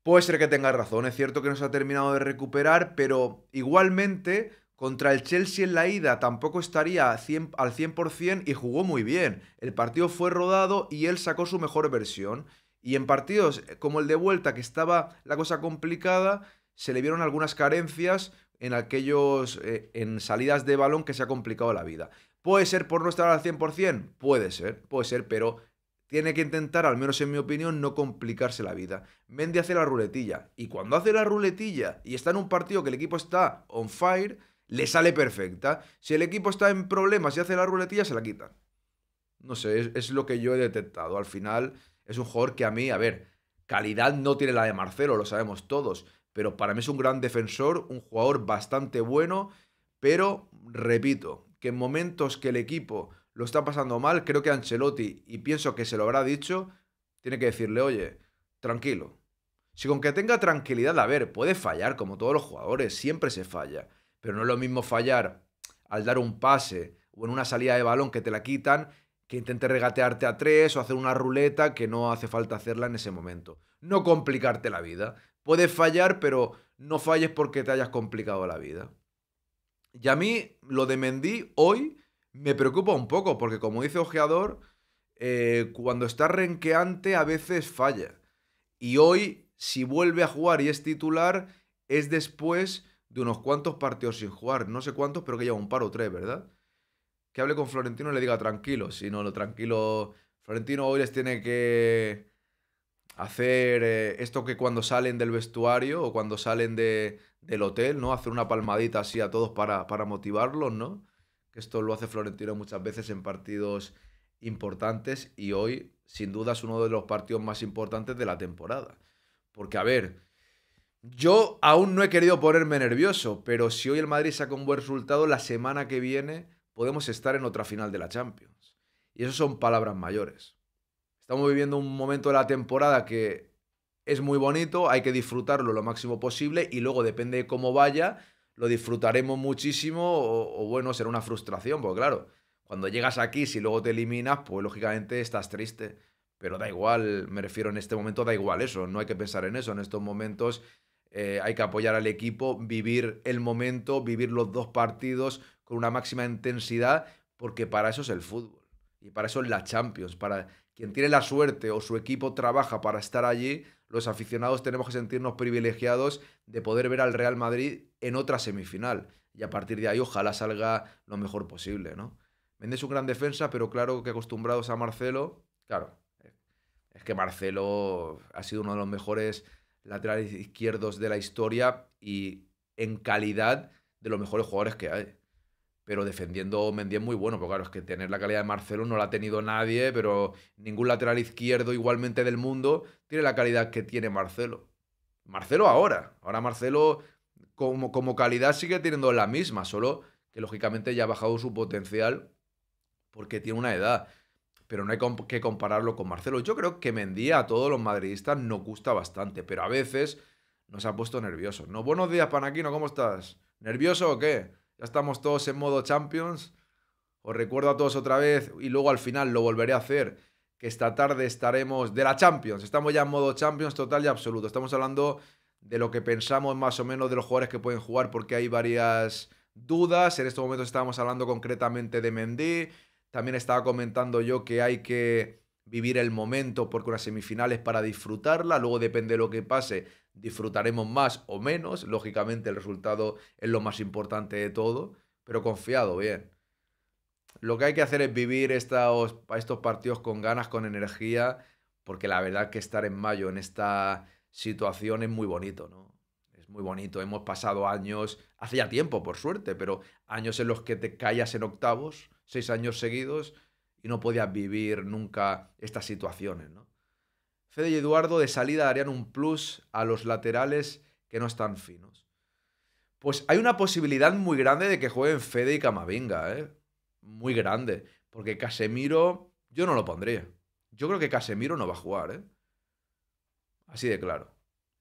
Puede ser que tenga razón, es cierto que no se ha terminado de recuperar, pero igualmente contra el Chelsea en la ida tampoco estaría al 100% y jugó muy bien. El partido fue rodado y él sacó su mejor versión. Y en partidos eh, como el de vuelta, que estaba la cosa complicada, se le vieron algunas carencias en aquellos eh, en salidas de balón que se ha complicado la vida. ¿Puede ser por no estar al 100%? Puede ser, puede ser, pero tiene que intentar, al menos en mi opinión, no complicarse la vida. Mendy hace la ruletilla. Y cuando hace la ruletilla y está en un partido que el equipo está on fire, le sale perfecta. Si el equipo está en problemas y hace la ruletilla, se la quita. No sé, es lo que yo he detectado. Al final, es un jugador que a mí, a ver, calidad no tiene la de Marcelo, lo sabemos todos. Pero para mí es un gran defensor, un jugador bastante bueno. Pero, repito, que en momentos que el equipo lo está pasando mal, creo que Ancelotti, y pienso que se lo habrá dicho, tiene que decirle, oye, tranquilo. Si con que tenga tranquilidad, a ver, puede fallar, como todos los jugadores, siempre se falla. Pero no es lo mismo fallar al dar un pase o en una salida de balón que te la quitan, que intente regatearte a tres o hacer una ruleta que no hace falta hacerla en ese momento. No complicarte la vida. Puedes fallar, pero no falles porque te hayas complicado la vida. Y a mí lo de Mendy hoy me preocupa un poco, porque como dice Ojeador, eh, cuando está renqueante a veces falla. Y hoy, si vuelve a jugar y es titular, es después de unos cuantos partidos sin jugar. No sé cuántos, pero que lleva un par o tres, ¿verdad? Que hable con Florentino y le diga tranquilo. Si no, lo tranquilo. Florentino hoy les tiene que hacer eh, esto que cuando salen del vestuario o cuando salen del hotel, ¿no? Hacer una palmadita así a todos para, para motivarlos, ¿no? que esto lo hace Florentino muchas veces en partidos importantes y hoy sin duda es uno de los partidos más importantes de la temporada. Porque a ver, yo aún no he querido ponerme nervioso, pero si hoy el Madrid saca un buen resultado, la semana que viene podemos estar en otra final de la Champions. Y eso son palabras mayores. Estamos viviendo un momento de la temporada que es muy bonito, hay que disfrutarlo lo máximo posible y luego depende de cómo vaya, lo disfrutaremos muchísimo o, bueno, será una frustración, porque claro, cuando llegas aquí, si luego te eliminas, pues lógicamente estás triste. Pero da igual, me refiero en este momento, da igual eso, no hay que pensar en eso, en estos momentos eh, hay que apoyar al equipo, vivir el momento, vivir los dos partidos con una máxima intensidad, porque para eso es el fútbol y para eso es la Champions, para quien tiene la suerte o su equipo trabaja para estar allí, los aficionados tenemos que sentirnos privilegiados de poder ver al Real Madrid en otra semifinal. Y a partir de ahí ojalá salga lo mejor posible, ¿no? Méndez es un gran defensa, pero claro que acostumbrados a Marcelo, claro, es que Marcelo ha sido uno de los mejores laterales izquierdos de la historia y en calidad de los mejores jugadores que hay. Pero defendiendo Mendes es muy bueno, porque claro, es que tener la calidad de Marcelo no la ha tenido nadie, pero ningún lateral izquierdo igualmente del mundo tiene la calidad que tiene Marcelo. Marcelo ahora, ahora Marcelo como, calidad sigue teniendo la misma, solo que lógicamente ya ha bajado su potencial porque tiene una edad. Pero no hay que compararlo con Marcelo. Yo creo que Mendía a todos los madridistas no gusta bastante, pero a veces nos ha puesto nerviosos. No, buenos días, Panaquino, ¿cómo estás? ¿Nervioso o qué? Ya estamos todos en modo Champions. Os recuerdo a todos otra vez y luego al final lo volveré a hacer. Que esta tarde estaremos de la Champions. Estamos ya en modo Champions total y absoluto. Estamos hablando de lo que pensamos más o menos de los jugadores que pueden jugar, porque hay varias dudas. En estos momentos estábamos hablando concretamente de Mendy. También estaba comentando yo que hay que vivir el momento porque una semifinal es para disfrutarla. Luego depende de lo que pase, disfrutaremos más o menos. Lógicamente el resultado es lo más importante de todo, pero confiado, bien. Lo que hay que hacer es vivir estos, estos partidos con ganas, con energía, porque la verdad que estar en mayo en esta situación es muy bonito, ¿no? Es muy bonito. Hemos pasado años, hace ya tiempo, por suerte, pero años en los que te callas en octavos, seis años seguidos, y no podías vivir nunca estas situaciones, ¿no? Fede y Eduardo de salida darían un plus a los laterales que no están finos. Pues hay una posibilidad muy grande de que jueguen Fede y Camavinga, ¿eh? Muy grande. Porque Casemiro, yo no lo pondría. Yo creo que Casemiro no va a jugar, ¿eh? Así de claro.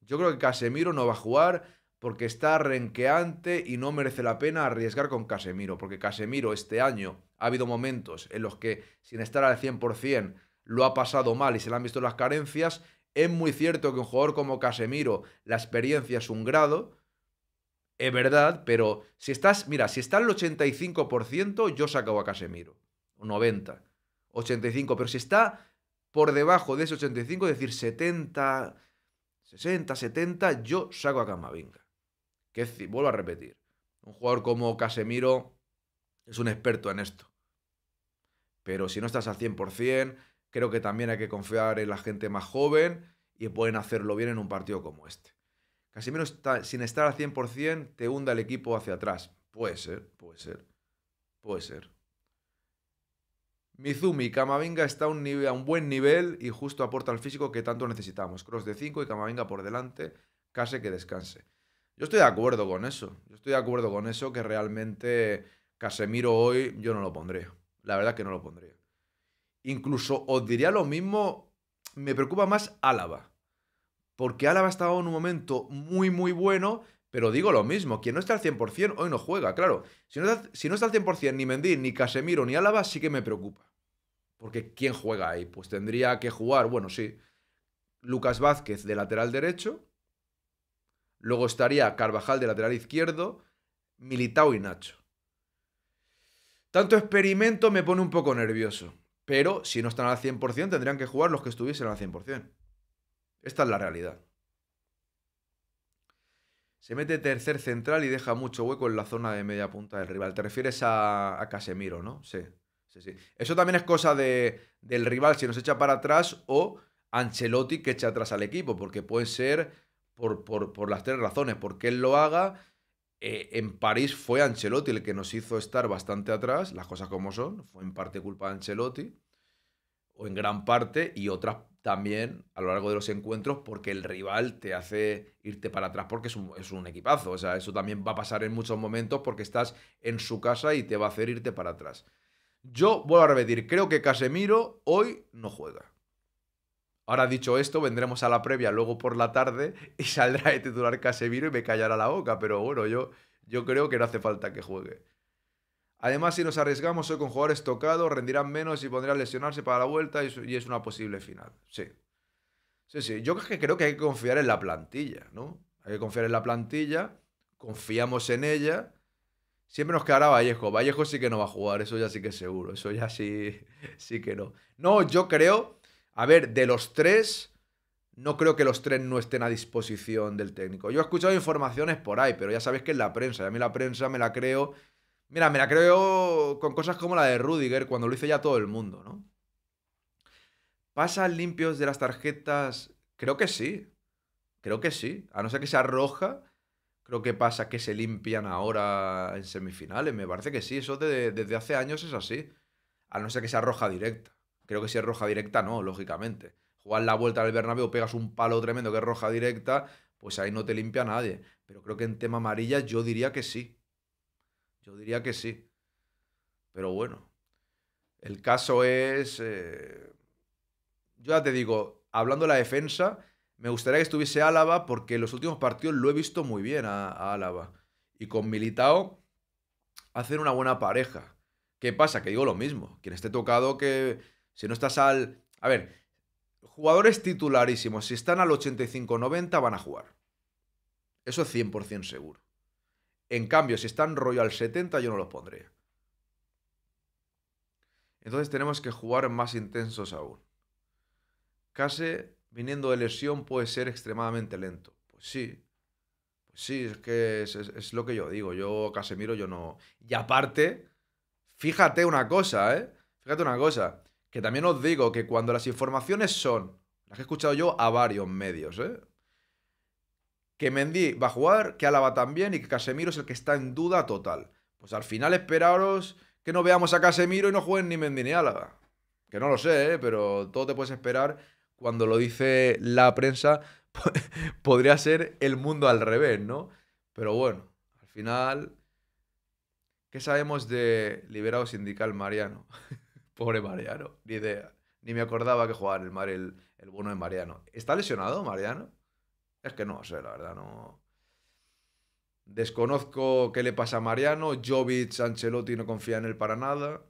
Yo creo que Casemiro no va a jugar porque está renqueante y no merece la pena arriesgar con Casemiro, porque Casemiro este año ha habido momentos en los que sin estar al 100% lo ha pasado mal y se le han visto las carencias. Es muy cierto que un jugador como Casemiro la experiencia es un grado, es verdad, pero si estás, mira, si está al 85%, yo saco a Casemiro, 90, 85, pero si está por debajo de ese 85, es decir, 70, 60, 70, yo saco a Camavinga. Que vuelvo a repetir, un jugador como Casemiro es un experto en esto. Pero si no estás al 100%, creo que también hay que confiar en la gente más joven y pueden hacerlo bien en un partido como este. Casemiro, sin estar al 100%, te hunda el equipo hacia atrás. Puede ser, puede ser, puede ser. Mizumi, Camavinga está a un, a un buen nivel y justo aporta al físico que tanto necesitamos. Cross de 5 y Camavinga por delante, casi que descanse. Yo estoy de acuerdo con eso. Yo estoy de acuerdo con eso que realmente Casemiro hoy yo no lo pondría. La verdad que no lo pondría. Incluso os diría lo mismo, me preocupa más Álava. Porque Álava estaba en un momento muy, muy bueno, pero digo lo mismo, quien no está al 100% hoy no juega, claro. Si no, está, si no está al 100% ni Mendy, ni Casemiro, ni Álava, sí que me preocupa. Porque ¿quién juega ahí? Pues tendría que jugar, bueno, sí, Lucas Vázquez de lateral derecho, luego estaría Carvajal de lateral izquierdo, Militao y Nacho. Tanto experimento me pone un poco nervioso, pero si no están al 100% tendrían que jugar los que estuviesen al 100%. Esta es la realidad. Se mete tercer central y deja mucho hueco en la zona de media punta del rival. Te refieres a, Casemiro, ¿no? Sí, sí, sí. Eso también es cosa del rival, si nos echa para atrás o Ancelotti que echa atrás al equipo, porque puede ser por, las tres razones. Porque él lo haga, eh, en París fue Ancelotti el que nos hizo estar bastante atrás, las cosas como son, fue en parte culpa de Ancelotti en gran parte, y otras también a lo largo de los encuentros porque el rival te hace irte para atrás porque es un, equipazo. O sea, eso también va a pasar en muchos momentos porque estás en su casa y te va a hacer irte para atrás. Yo vuelvo a repetir, creo que Casemiro hoy no juega. Ahora dicho esto, vendremos a la previa luego por la tarde y <laughs> saldrá de titular Casemiro y me callará la boca, pero bueno, yo, yo creo que no hace falta que juegue. Además, si nos arriesgamos hoy con jugadores tocados, rendirán menos y a lesionarse para la vuelta y es una posible final. Sí. Sí, sí. Yo creo que hay que confiar en la plantilla, ¿no? Hay que confiar en la plantilla, confiamos en ella. Siempre nos quedará Vallejo. Vallejo sí que no va a jugar, eso ya sí que es seguro. Eso ya sí, <laughs> sí que no. No, yo creo. A ver, de los tres, no creo que los tres no estén a disposición del técnico. Yo he escuchado informaciones por ahí, pero ya sabéis que es la prensa. Y a mí la prensa me la creo Mira, mira, creo con cosas como la de Rudiger, cuando lo hizo ya todo el mundo, ¿no? ¿Pasan limpios de las tarjetas? Creo que sí. Creo que sí. A no ser que sea roja, creo que pasa que se limpian ahora en semifinales. Me parece que sí. Eso de, desde hace años es así. A no ser que sea roja directa. Creo que si es roja directa, no, lógicamente. Jugar la vuelta del Bernabéu, pegas un palo tremendo que es roja directa, pues ahí no te limpia nadie. Pero creo que en tema amarilla yo diría que sí yo diría que sí. Pero bueno, el caso es... Eh, yo ya te digo, hablando de la defensa, me gustaría que estuviese Álava porque en los últimos partidos lo he visto muy bien a Álava. Y con Militao hacen una buena pareja. ¿Qué pasa? Que digo lo mismo. Quien esté tocado, que si no estás al... A ver, jugadores titularísimos, si están al 85-90 van a jugar. Eso es 100% seguro. En cambio, si están rollo al 70, yo no los pondré. Entonces tenemos que jugar más intensos aún. Case, viniendo de lesión, puede ser extremadamente lento. Pues sí. Pues sí, es que es, lo que yo digo. Yo, Casemiro, yo no. Y aparte, fíjate una cosa, ¿eh? Fíjate una cosa. Que también os digo que cuando las informaciones son, las que he escuchado yo a varios medios, ¿eh? que Mendy va a jugar, que Álava también y que Casemiro es el que está en duda total. Pues al final esperaros que no veamos a Casemiro y no jueguen ni Mendy ni Álava. Que no lo sé, ¿eh? pero todo te puedes esperar cuando lo dice la prensa. <laughs> podría ser el mundo al revés, ¿no? Pero bueno, al final... ¿Qué sabemos de liberado sindical Mariano? <laughs> Pobre Mariano, ni idea. Ni me acordaba que jugaba el, mar el de Mariano. ¿Está lesionado Mariano? Es que no sé, la verdad, no. Desconozco qué le pasa a Mariano. Jovic, Ancelotti no confía en él para nada.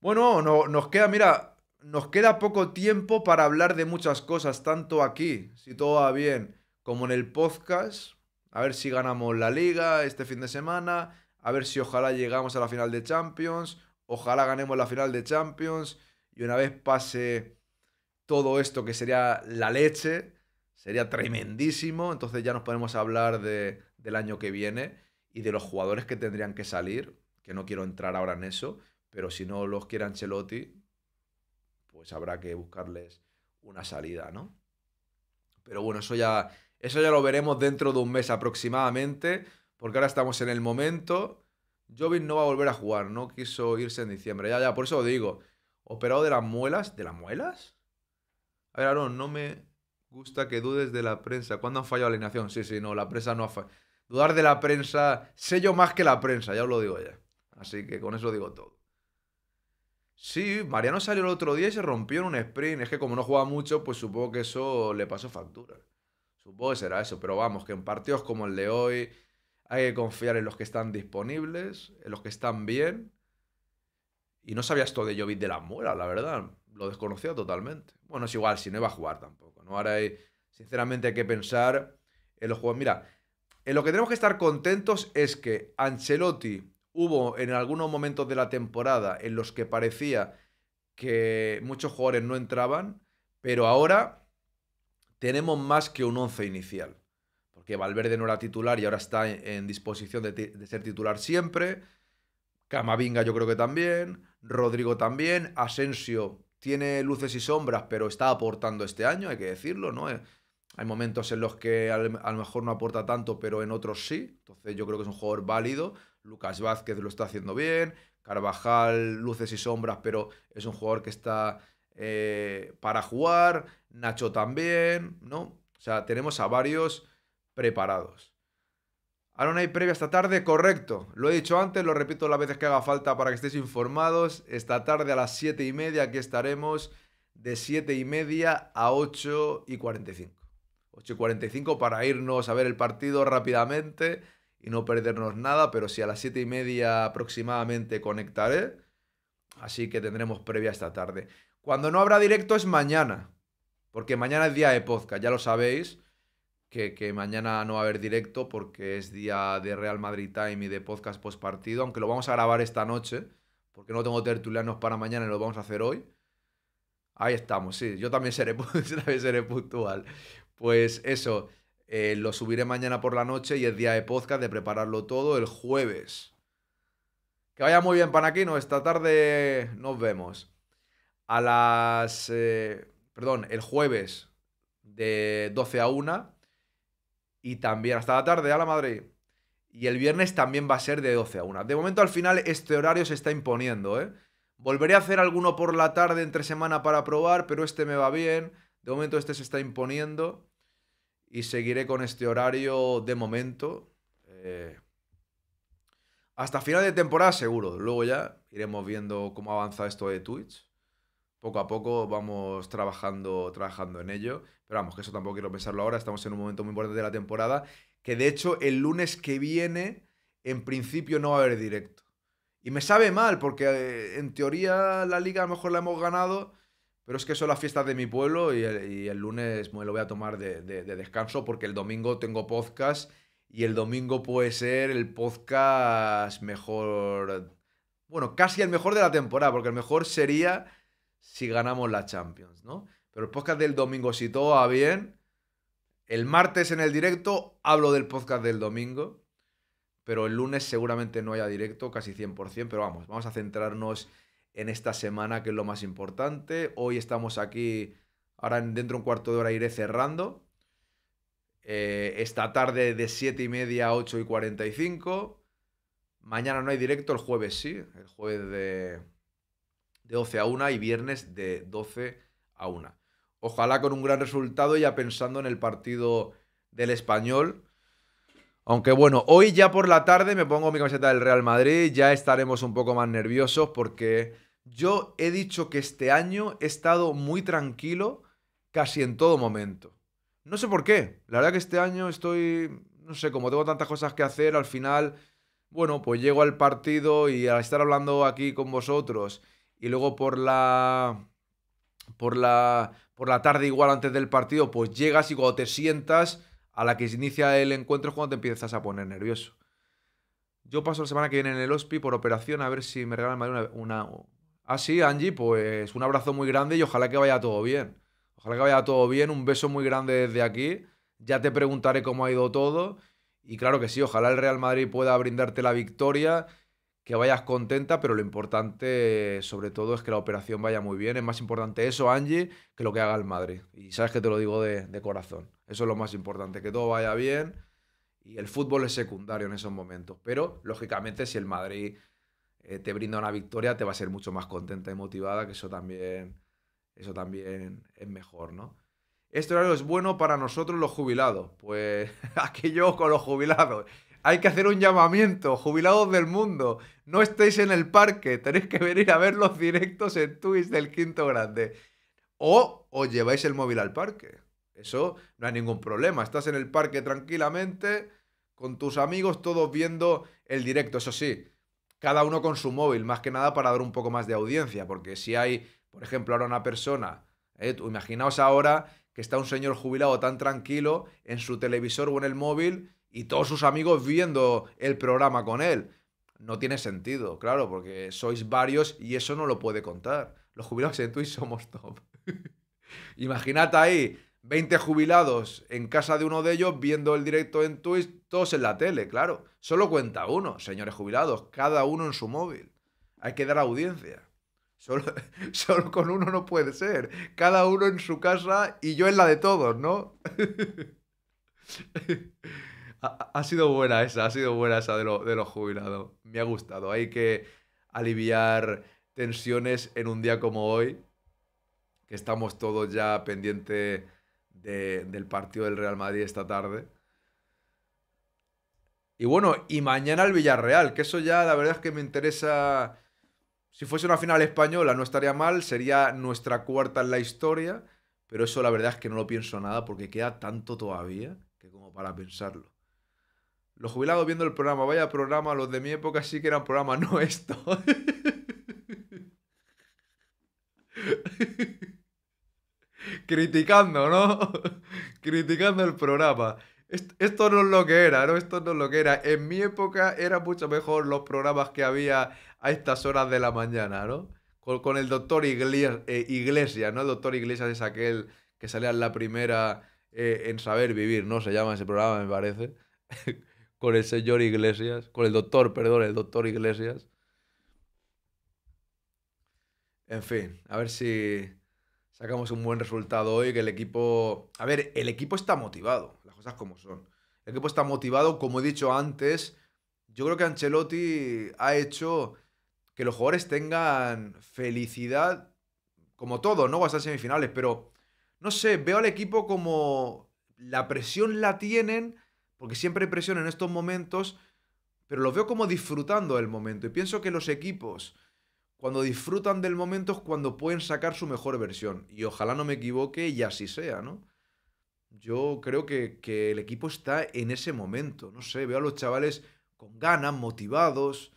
Bueno, no, nos queda, mira, nos queda poco tiempo para hablar de muchas cosas, tanto aquí, si todo va bien, como en el podcast. A ver si ganamos la liga este fin de semana. A ver si ojalá llegamos a la final de Champions. Ojalá ganemos la final de Champions. Y una vez pase todo esto que sería la leche, sería tremendísimo. Entonces ya nos podemos hablar del año que viene y de los jugadores que tendrían que salir, que no quiero entrar ahora en eso, pero si no los quiere Ancelotti, pues habrá que buscarles una salida, ¿no? Pero bueno, eso ya, eso ya lo veremos dentro de un mes aproximadamente, porque ahora estamos en el momento. Jovin no va a volver a jugar, no quiso irse en diciembre. Ya, ya, por eso digo, operado de las muelas, ¿de las muelas? A ver, Aaron, no me, gusta que dudes de la prensa. ¿Cuándo han fallado la alineación? Sí, sí, no, la prensa no ha fallado. Dudar de la prensa, sé yo más que la prensa, ya os lo digo ya. Así que con eso digo todo. Sí, Mariano salió el otro día y se rompió en un sprint. Es que como no juega mucho, pues supongo que eso le pasó factura. Supongo que será eso, pero vamos, que en partidos como el de hoy hay que confiar en los que están disponibles, en los que están bien. Y no sabías todo de Jovic de la muera la verdad lo desconocía totalmente. Bueno, es igual, si no iba a jugar tampoco. ¿no? Ahora, hay, eh, sinceramente, hay que pensar en los juegos. Mira, en lo que tenemos que estar contentos es que Ancelotti hubo en algunos momentos de la temporada en los que parecía que muchos jugadores no entraban, pero ahora tenemos más que un 11 inicial. Porque Valverde no era titular y ahora está en, disposición de, de ser titular siempre. Camavinga yo creo que también, Rodrigo también, Asensio tiene luces y sombras, pero está aportando este año, hay que decirlo, ¿no? Eh, hay momentos en los que a lo mejor no aporta tanto, pero en otros sí. Entonces yo creo que es un jugador válido. Lucas Vázquez lo está haciendo bien. Carvajal, luces y sombras, pero es un jugador que está eh, para jugar. Nacho también, ¿no? O sea, tenemos a varios preparados. Ahora no hay previa esta tarde, correcto. Lo he dicho antes, lo repito las veces que haga falta para que estéis informados. Esta tarde a las 7 y media aquí estaremos de 7 y media a 8 y 45. 8 y 45 para irnos a ver el partido rápidamente y no perdernos nada, pero si sí, a las 7 y media aproximadamente conectaré. Así que tendremos previa esta tarde. Cuando no habrá directo es mañana, porque mañana es día de podcast, ya lo sabéis que, mañana no va a haber directo porque es día de Real Madrid Time y de podcast post partido, aunque lo vamos a grabar esta noche, porque no tengo tertulianos para mañana y lo vamos a hacer hoy. Ahí estamos, sí, yo también seré, <laughs> puntual. Pues eso, eh, lo subiré mañana por la noche y es día de podcast de prepararlo todo el jueves. Que vaya muy bien, Panaquino. Esta tarde nos vemos. A las. Eh, perdón, el jueves de 12 a 1 y también hasta la tarde, a la madre. Y el viernes también va a ser de 12 a 1. De momento al final este horario se está imponiendo, ¿eh? Volveré a hacer alguno por la tarde entre semana para probar, pero este me va bien. De momento este se está imponiendo. Y seguiré con este horario de momento. Eh, hasta final de temporada seguro. Luego ya iremos viendo cómo avanza esto de Twitch poco a poco vamos trabajando, trabajando en ello. Pero vamos, que eso tampoco quiero pensarlo ahora. Estamos en un momento muy importante de la temporada. Que de hecho, el lunes que viene, en principio no va a haber directo. Y me sabe mal, porque eh, en teoría la liga a lo mejor la hemos ganado. Pero es que son las fiestas de mi pueblo y el, lunes me lo voy a tomar de, de descanso porque el domingo tengo podcast y el domingo puede ser el podcast mejor, bueno, casi el mejor de la temporada, porque el mejor sería si ganamos la Champions, ¿no? Pero el podcast del domingo, si todo va bien, el martes en el directo hablo del podcast del domingo, pero el lunes seguramente no haya directo, casi 100%, pero vamos, vamos a centrarnos en esta semana, que es lo más importante. Hoy estamos aquí, ahora dentro de un cuarto de hora iré cerrando. Eh, esta tarde de 7 y media a 8 y 45. Mañana no hay directo, el jueves sí, el jueves de de 12 a 1 y viernes de 12 a 1. Ojalá con un gran resultado ya pensando en el partido del español. Aunque bueno, hoy ya por la tarde me pongo mi camiseta del Real Madrid, ya estaremos un poco más nerviosos porque yo he dicho que este año he estado muy tranquilo casi en todo momento. No sé por qué, la verdad que este año estoy, no sé, como tengo tantas cosas que hacer, al final, bueno, pues llego al partido y al estar hablando aquí con vosotros y luego por la por la por la tarde igual antes del partido, pues llegas y cuando te sientas a la que se inicia el encuentro es cuando te empiezas a poner nervioso. Yo paso la semana que viene en el hospi por operación a ver si me regalan Madrid una... Ah, sí, Angie, pues un abrazo muy grande y ojalá que vaya todo bien. Ojalá que vaya todo bien, un beso muy grande desde aquí. Ya te preguntaré cómo ha ido todo. Y claro que sí, ojalá el Real Madrid pueda brindarte la victoria que vayas contenta, pero lo importante sobre todo es que la operación vaya muy bien. Es más importante eso, Angie, que lo que haga el Madrid. Y sabes que te lo digo de, corazón. Eso es lo más importante, que todo vaya bien y el fútbol es secundario en esos momentos. Pero, lógicamente, si el Madrid eh, te brinda una victoria, te va a ser mucho más contenta y motivada, que eso también, eso también es mejor, ¿no? Esto es bueno para nosotros los jubilados. Pues <laughs> aquí yo con los jubilados hay que hacer un llamamiento, jubilados del mundo, no estéis en el parque, tenéis que venir a ver los directos en Twitch del Quinto Grande. O os lleváis el móvil al parque. Eso no hay ningún problema. Estás en el parque tranquilamente, con tus amigos, todos viendo el directo. Eso sí, cada uno con su móvil, más que nada para dar un poco más de audiencia, porque si hay, por ejemplo, ahora una persona, eh, imaginaos ahora que está un señor jubilado tan tranquilo en su televisor o en el móvil y todos sus amigos viendo el programa con él. No tiene sentido, claro, porque sois varios y eso no lo puede contar. Los jubilados en Twitch somos top. <laughs> Imaginad ahí 20 jubilados en casa de uno de ellos viendo el directo en Twitch, todos en la tele, claro. Solo cuenta uno, señores jubilados, cada uno en su móvil. Hay que dar audiencia. Solo, <laughs> solo con uno no puede ser. Cada uno en su casa y yo en la de todos, ¿no? <laughs> ha, sido buena esa, ha sido buena esa de, los jubilados. Me ha gustado. Hay que aliviar tensiones en un día como hoy, que estamos todos ya pendientes del partido del Real Madrid esta tarde. Y bueno, y mañana el Villarreal, que eso ya la verdad es que me interesa. Si fuese una final española no estaría mal, sería nuestra cuarta en la historia, pero eso la verdad es que no lo pienso nada porque queda tanto todavía que como para pensarlo. Los jubilados viendo el programa, vaya programa, los de mi época sí que eran programas, <laughs> no esto. Criticando, ¿no? Criticando el programa. Esto no es lo que era, ¿no? Esto no es lo que era. En mi época eran mucho mejor los programas que había a estas horas de la mañana, ¿no? Con, el doctor eh, Iglesias, ¿no? El doctor Iglesias es aquel que salía en la primera eh, en Saber Vivir, ¿no? Se llama ese programa, me parece. <laughs> con el señor Iglesias, con el doctor, perdón, el doctor Iglesias. En fin, a ver si sacamos un buen resultado hoy, que el equipo... A ver, el equipo está motivado, las cosas como son. El equipo está motivado, como he dicho antes, yo creo que Ancelotti ha hecho que los jugadores tengan felicidad, como todo, ¿no? Va a semifinales, pero no sé, veo al equipo como la presión la tienen, porque siempre hay presión en estos momentos, pero los veo como disfrutando del momento. Y pienso que los equipos, cuando disfrutan del momento, es cuando pueden sacar su mejor versión. Y ojalá no me equivoque y así sea, ¿no? Yo creo que, el equipo está en ese momento. No sé, veo a los chavales con ganas, motivados,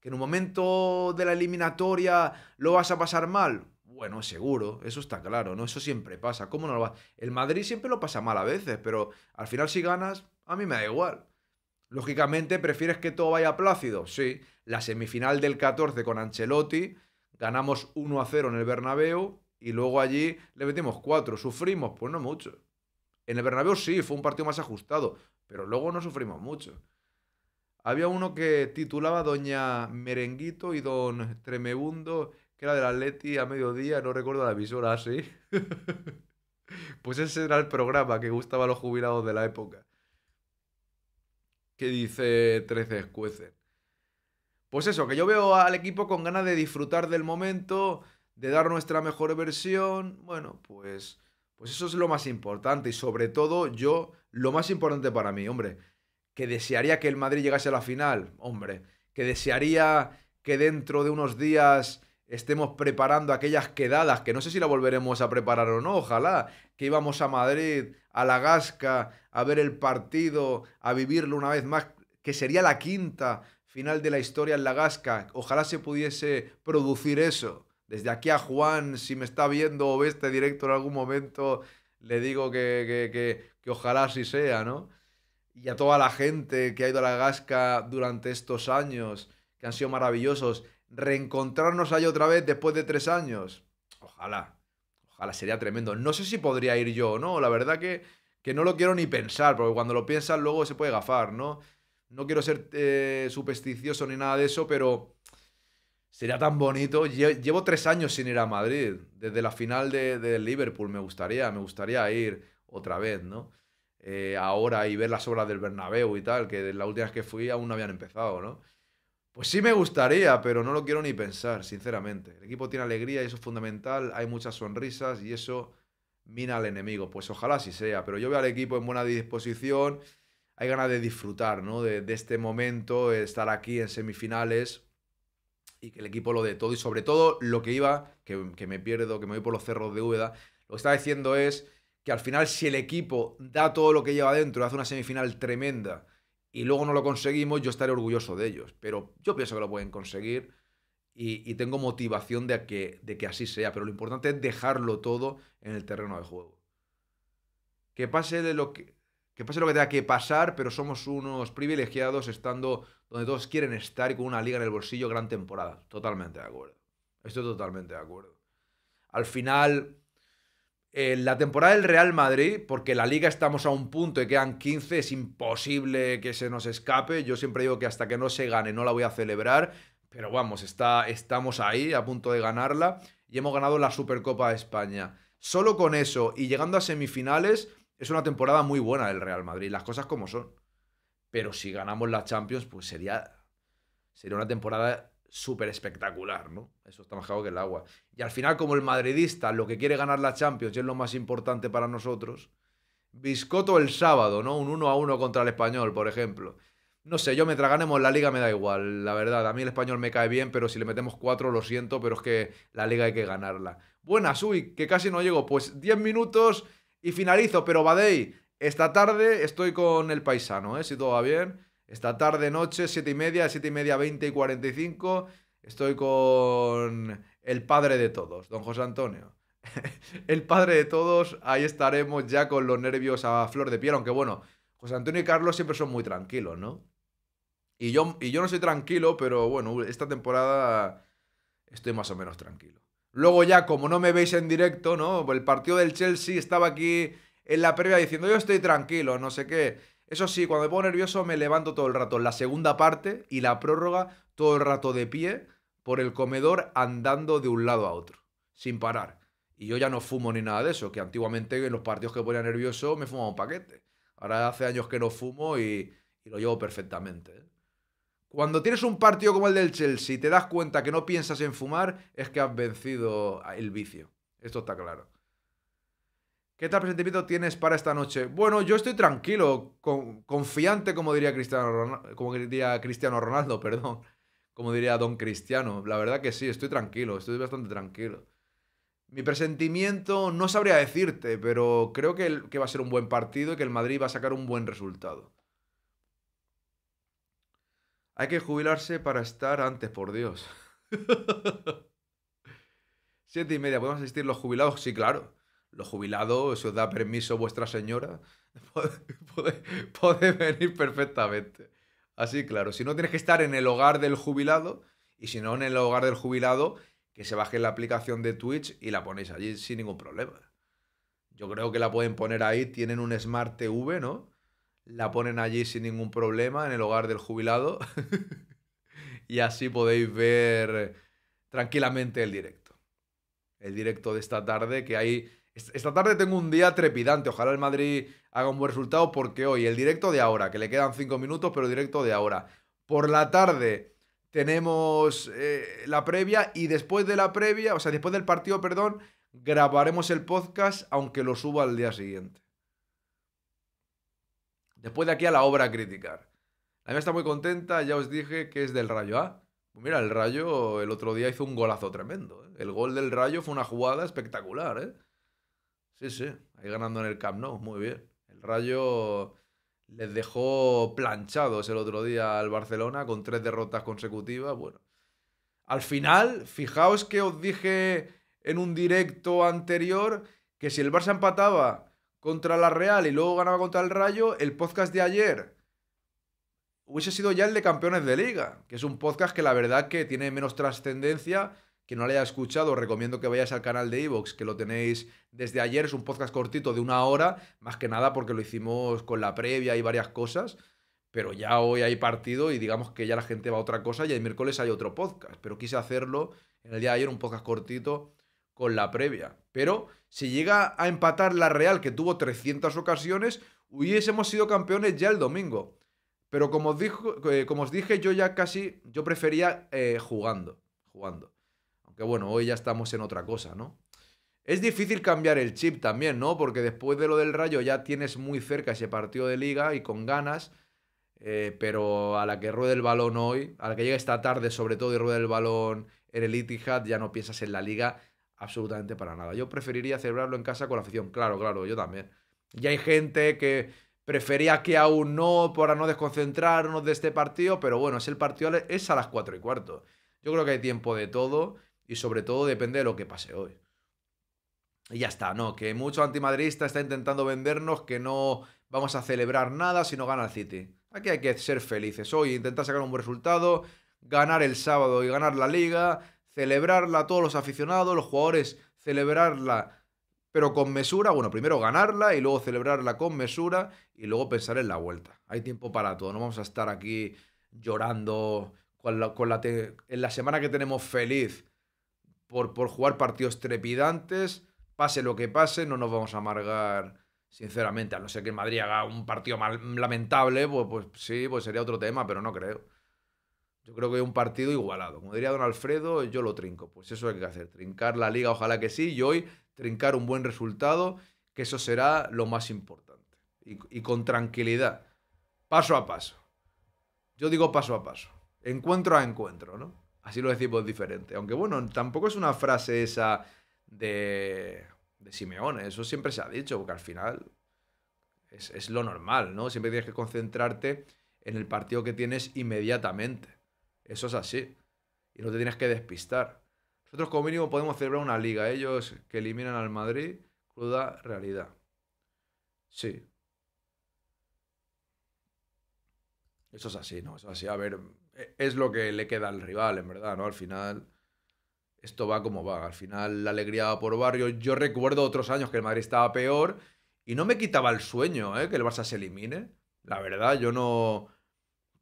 que en un momento de la eliminatoria lo vas a pasar mal. Bueno, seguro, eso está claro, ¿no? Eso siempre pasa. ¿Cómo no lo va? El Madrid siempre lo pasa mal a veces, pero al final si ganas, a mí me da igual. Lógicamente, ¿prefieres que todo vaya plácido? Sí. La semifinal del 14 con Ancelotti, ganamos 1 a 0 en el Bernabéu y luego allí le metimos 4. ¿Sufrimos? Pues no mucho. En el Bernabéu sí, fue un partido más ajustado, pero luego no sufrimos mucho. Había uno que titulaba Doña Merenguito y Don Tremebundo, que era del Atleti a mediodía, no recuerdo la visora, así. <laughs> pues ese era el programa que gustaba a los jubilados de la época que dice 13 escuecen. Pues eso, que yo veo al equipo con ganas de disfrutar del momento, de dar nuestra mejor versión. Bueno, pues, pues eso es lo más importante y sobre todo yo, lo más importante para mí, hombre, que desearía que el Madrid llegase a la final, hombre, que desearía que dentro de unos días estemos preparando aquellas quedadas, que no sé si la volveremos a preparar o no, ojalá, que íbamos a Madrid, a la Gasca, a ver el partido, a vivirlo una vez más, que sería la quinta final de la historia en la Gasca, ojalá se pudiese producir eso. Desde aquí a Juan, si me está viendo o ve este directo en algún momento, le digo que, que, que, ojalá así sea, ¿no? Y a toda la gente que ha ido a la Gasca durante estos años, que han sido maravillosos, reencontrarnos ahí otra vez después de tres años. Ojalá, ojalá, sería tremendo. No sé si podría ir yo no, la verdad que, que no lo quiero ni pensar, porque cuando lo piensas luego se puede gafar, ¿no? No quiero ser eh, supersticioso ni nada de eso, pero sería tan bonito. Llevo tres años sin ir a Madrid, desde la final de, Liverpool, me gustaría, me gustaría ir otra vez, ¿no? Eh, ahora y ver las obras del Bernabéu y tal, que las últimas que fui aún no habían empezado, ¿no? Pues sí me gustaría, pero no lo quiero ni pensar, sinceramente. El equipo tiene alegría y eso es fundamental. Hay muchas sonrisas y eso mina al enemigo. Pues ojalá así sea, pero yo veo al equipo en buena disposición. Hay ganas de disfrutar, ¿no? De, este momento, de estar aquí en semifinales y que el equipo lo dé todo. Y sobre todo lo que iba, que, me pierdo, que me voy por los cerros de Úbeda, lo que está diciendo es que al final si el equipo da todo lo que lleva dentro, hace una semifinal tremenda y luego no lo conseguimos, yo estaré orgulloso de ellos. Pero yo pienso que lo pueden conseguir y, tengo motivación de que, de que así sea. Pero lo importante es dejarlo todo en el terreno de juego. Que pase, lo que, que pase lo que tenga que pasar, pero somos unos privilegiados estando donde todos quieren estar y con una liga en el bolsillo gran temporada. Totalmente de acuerdo. Estoy totalmente de acuerdo. Al final la temporada del Real Madrid, porque la liga estamos a un punto y quedan 15, es imposible que se nos escape. Yo siempre digo que hasta que no se gane no la voy a celebrar, pero vamos, está, estamos ahí a punto de ganarla y hemos ganado la Supercopa de España. Solo con eso y llegando a semifinales es una temporada muy buena del Real Madrid, las cosas como son. Pero si ganamos la Champions, pues sería, sería una temporada súper espectacular, ¿no? Eso está más que el agua. Y al final, como el madridista lo que quiere ganar la Champions es lo más importante para nosotros, Biscoto el sábado, ¿no? Un 1 a 1 contra el español, por ejemplo. No sé, yo mientras ganemos la liga me da igual, la verdad. A mí el español me cae bien, pero si le metemos 4 lo siento, pero es que la liga hay que ganarla. Buenas, uy, que casi no llego. Pues 10 minutos y finalizo, pero Badei, esta tarde estoy con el paisano, ¿eh? Si todo va bien. Esta tarde, noche, siete y media, siete y media, veinte y 45, estoy con el padre de todos, don José Antonio. <laughs> el padre de todos, ahí estaremos ya con los nervios a flor de piel, aunque bueno, José Antonio y Carlos siempre son muy tranquilos, ¿no? Y yo, y yo no soy tranquilo, pero bueno, esta temporada estoy más o menos tranquilo. Luego ya, como no me veis en directo, ¿no? El partido del Chelsea estaba aquí en la previa diciendo yo estoy tranquilo, no sé qué. Eso sí, cuando me pongo nervioso me levanto todo el rato en la segunda parte y la prórroga todo el rato de pie por el comedor andando de un lado a otro, sin parar. Y yo ya no fumo ni nada de eso, que antiguamente en los partidos que ponía nervioso me fumaba un paquete. Ahora hace años que no fumo y, lo llevo perfectamente. ¿eh? Cuando tienes un partido como el del Chelsea y te das cuenta que no piensas en fumar, es que has vencido el vicio. Esto está claro. ¿Qué tal presentimiento tienes para esta noche? Bueno, yo estoy tranquilo, con, confiante, como diría, Cristiano Ronaldo, como Cristiano Ronaldo, <laughs> perdón. Como diría Don Cristiano. La verdad que sí, estoy tranquilo, estoy bastante tranquilo. Mi presentimiento no sabría decirte, pero creo que, que va a ser un buen partido y que el Madrid va a sacar un buen resultado. Hay que jubilarse para estar antes, por Dios. <laughs> Siete y media, ¿podemos asistir los jubilados? Sí, claro los jubilados, si os da permiso vuestra señora, podéis <laughs> venir perfectamente. Así, claro, si no tienes que estar en el hogar del jubilado, y si no en el hogar del jubilado, que se baje la aplicación de Twitch y la ponéis allí sin ningún problema. Yo creo que la pueden poner ahí, tienen un Smart TV, ¿no? La ponen allí sin ningún problema en el hogar del jubilado. <laughs> y así podéis ver tranquilamente el directo. El directo de esta tarde, que hay esta tarde tengo un día trepidante. Ojalá el Madrid haga un buen resultado porque hoy el directo de ahora, que le quedan cinco minutos, pero directo de ahora. Por la tarde tenemos eh, la previa y después de la previa, o sea, después del partido, perdón, grabaremos el podcast aunque lo suba al día siguiente. Después de aquí a la obra a criticar. La mía está muy contenta, ya os dije que es del Rayo A. mira, el Rayo el otro día hizo un golazo tremendo. ¿eh? El gol del Rayo fue una jugada espectacular, ¿eh? Sí, sí, ahí ganando en el Camp Nou, muy bien. El Rayo les dejó planchados el otro día al Barcelona con tres derrotas consecutivas. Bueno, al final, fijaos que os dije en un directo anterior que si el Barça empataba contra la Real y luego ganaba contra el Rayo, el podcast de ayer hubiese sido ya el de campeones de liga, que es un podcast que la verdad que tiene menos trascendencia que no lo haya escuchado, recomiendo que vayáis al canal de Evox, que lo tenéis desde ayer. Es un podcast cortito de una hora, más que nada porque lo hicimos con la previa y varias cosas. Pero ya hoy hay partido y digamos que ya la gente va a otra cosa y el miércoles hay otro podcast. Pero quise hacerlo en el día de ayer, un podcast cortito con la previa. Pero si llega a empatar la Real, que tuvo 300 ocasiones, hubiésemos sido campeones ya el domingo. Pero como os, eh, como os dije, yo ya casi, yo prefería eh, jugando, jugando. Que bueno, hoy ya estamos en otra cosa, ¿no? Es difícil cambiar el chip también, ¿no? Porque después de lo del rayo ya tienes muy cerca ese partido de liga y con ganas, eh, pero a la que ruede el balón hoy, a la que llega esta tarde sobre todo y ruede el balón en el Itihad, ya no piensas en la liga absolutamente para nada. Yo preferiría celebrarlo en casa con la afición, claro, claro, yo también. Y hay gente que prefería que aún no para no desconcentrarnos de este partido, pero bueno, es el partido, es a las 4 y cuarto. Yo creo que hay tiempo de todo y sobre todo depende de lo que pase hoy. Y ya está, no, que mucho antimadridista está intentando vendernos que no vamos a celebrar nada si no gana el City. Aquí hay que ser felices hoy, intentar sacar un buen resultado, ganar el sábado y ganar la liga, celebrarla a todos los aficionados, los jugadores celebrarla pero con mesura, bueno, primero ganarla y luego celebrarla con mesura y luego pensar en la vuelta. Hay tiempo para todo, no vamos a estar aquí llorando en la semana que tenemos feliz por, jugar partidos trepidantes. Pase lo que pase, no nos vamos a amargar sinceramente, a no ser que Madrid haga un partido lamentable, pues, pues, sí, pues sería otro tema, pero no creo. Yo creo que es un partido igualado. Como diría don Alfredo, yo lo trinco. Pues eso hay que hacer, trincar la liga, ojalá que sí, y hoy trincar un buen resultado, que eso será lo más importante. y con tranquilidad, paso a paso. Yo digo paso a paso, encuentro a encuentro, ¿no? Así lo decimos diferente. Aunque bueno, tampoco es una frase esa de, de Simeone, eso siempre se ha dicho, porque al final es, es lo normal, ¿no? Siempre tienes que concentrarte en el partido que tienes inmediatamente. Eso es así. Y no te tienes que despistar. Nosotros como mínimo podemos celebrar una liga. Ellos que eliminan al Madrid, cruda realidad. Sí. Eso es así, ¿no? Eso es así. A ver, es lo que le queda al rival, en verdad, ¿no? Al final, esto va como va. Al final, la alegría va por barrio. Yo recuerdo otros años que el Madrid estaba peor y no me quitaba el sueño, ¿eh? Que el Barça se elimine. La verdad, yo no.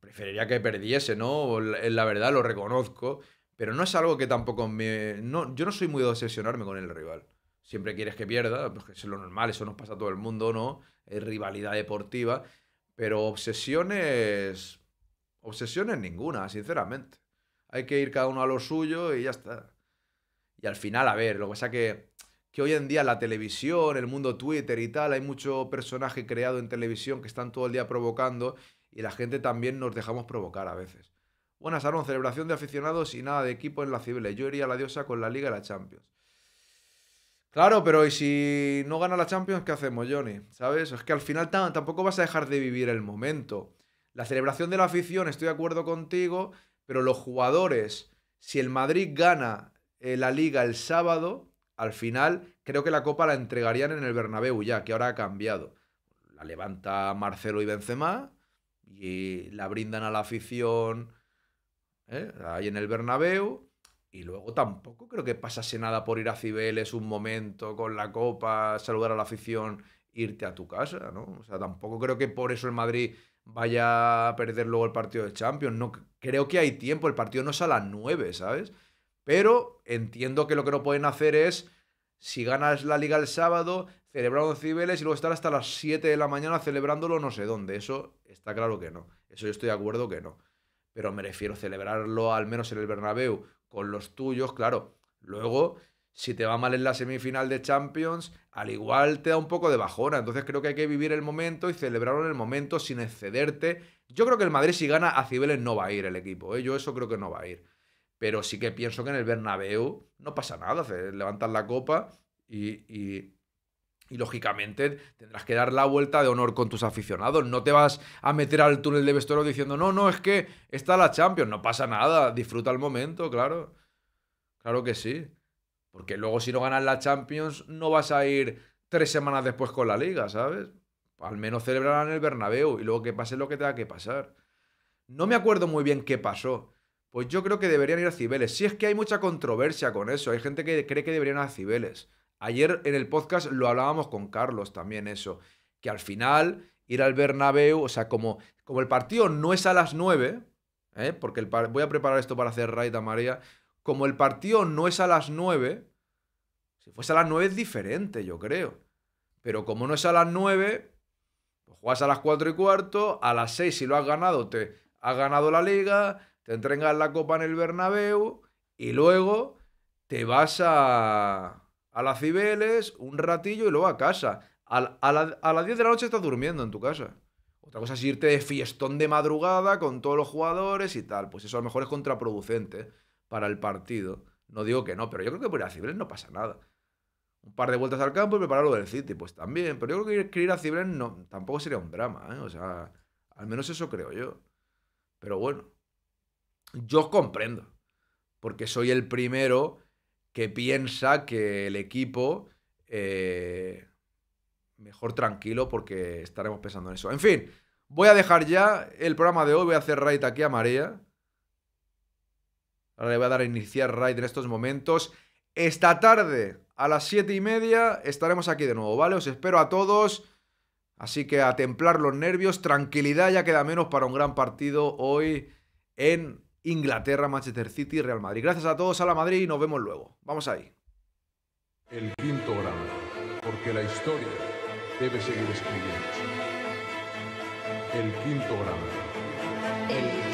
Preferiría que perdiese, ¿no? Eh, la verdad, lo reconozco. Pero no es algo que tampoco me. yo no soy muy de obsesionarme con el rival. Siempre quieres que pierda, porque es lo normal, eso nos pasa a todo el mundo, ¿no? Es rivalidad deportiva. Pero obsesiones Obsesiones ninguna, sinceramente. Hay que ir cada uno a lo suyo y ya está. Y al final, a ver, lo que pasa que, que hoy en día la televisión, el mundo Twitter y tal, hay mucho personaje creado en televisión que están todo el día provocando y la gente también nos dejamos provocar a veces. Buenas, Aaron. Celebración de aficionados y nada de equipo en la civil... Yo iría a la diosa con la Liga de la Champions. Claro, pero ¿y si no gana la Champions, qué hacemos, Johnny? ¿Sabes? Es que al final tampoco vas a dejar de vivir el momento. La celebración de la afición, estoy de acuerdo contigo, pero los jugadores, si el Madrid gana eh, la liga el sábado, al final creo que la copa la entregarían en el Bernabéu ya, que ahora ha cambiado. La levanta Marcelo y Benzema y la brindan a la afición ¿eh? ahí en el Bernabéu. Y luego tampoco creo que pasase nada por ir a Cibeles un momento con la copa, saludar a la afición, irte a tu casa, ¿no? O sea, tampoco creo que por eso el Madrid vaya a perder luego el partido de Champions. No, creo que hay tiempo, el partido no es a las 9, ¿sabes? Pero entiendo que lo que no pueden hacer es, si ganas la liga el sábado, celebrar los cibeles y luego estar hasta las 7 de la mañana celebrándolo no sé dónde. Eso está claro que no. Eso yo estoy de acuerdo que no. Pero me refiero a celebrarlo al menos en el Bernabéu con los tuyos, claro. Luego si te va mal en la semifinal de Champions, al igual te da un poco de bajona. Entonces creo que hay que vivir el momento y celebrarlo en el momento sin excederte. Yo creo que el Madrid si gana a Cibeles no va a ir el equipo. ¿eh? Yo eso creo que no va a ir. Pero sí que pienso que en el Bernabéu no pasa nada. Levantas la copa y, lógicamente tendrás que dar la vuelta de honor con tus aficionados. No te vas a meter al túnel de vestuario diciendo, no, no, es que está la Champions. No pasa nada. Disfruta el momento, claro. Claro que sí. Porque luego si no ganan la Champions no vas a ir tres semanas después con la liga, ¿sabes? Al menos celebrarán el Bernabéu y luego que pase lo que tenga que pasar. No me acuerdo muy bien qué pasó. Pues yo creo que deberían ir a Cibeles. Si es que hay mucha controversia con eso, hay gente que cree que deberían ir a Cibeles. Ayer en el podcast lo hablábamos con Carlos también eso, que al final ir al Bernabéu, o sea, como, como el partido no es a las nueve... ¿eh? porque voy a preparar esto para hacer raid a María, como el partido no es a las 9, si fuese a las 9 es diferente, yo creo. Pero como no es a las 9, pues juegas a las 4 y cuarto, a las 6 si lo has ganado, te has ganado la liga, te entregas la copa en el Bernabéu y luego te vas a, las Cibeles un ratillo y luego a casa. A, las 10 de la noche estás durmiendo en tu casa. Otra cosa es irte de fiestón de madrugada con todos los jugadores y tal. Pues eso a lo mejor es contraproducente para el partido. No digo que no, pero yo creo que por ir a no pasa nada. Un par de vueltas al campo y prepararlo del City, pues también. Pero yo creo que ir a Cibles no, tampoco sería un drama, ¿eh? O sea, al menos eso creo yo. Pero bueno, yo comprendo. Porque soy el primero que piensa que el equipo eh, mejor tranquilo porque estaremos pensando en eso. En fin, voy a dejar ya el programa de hoy, voy a hacer right aquí a María Ahora le voy a dar a iniciar raid en estos momentos. Esta tarde, a las 7 y media, estaremos aquí de nuevo, ¿vale? Os espero a todos. Así que a templar los nervios, tranquilidad, ya queda menos para un gran partido hoy en Inglaterra, Manchester City, y Real Madrid. Gracias a todos, a la Madrid y nos vemos luego. Vamos ahí. El quinto gran, porque la historia debe seguir escribiendo. El quinto gran. El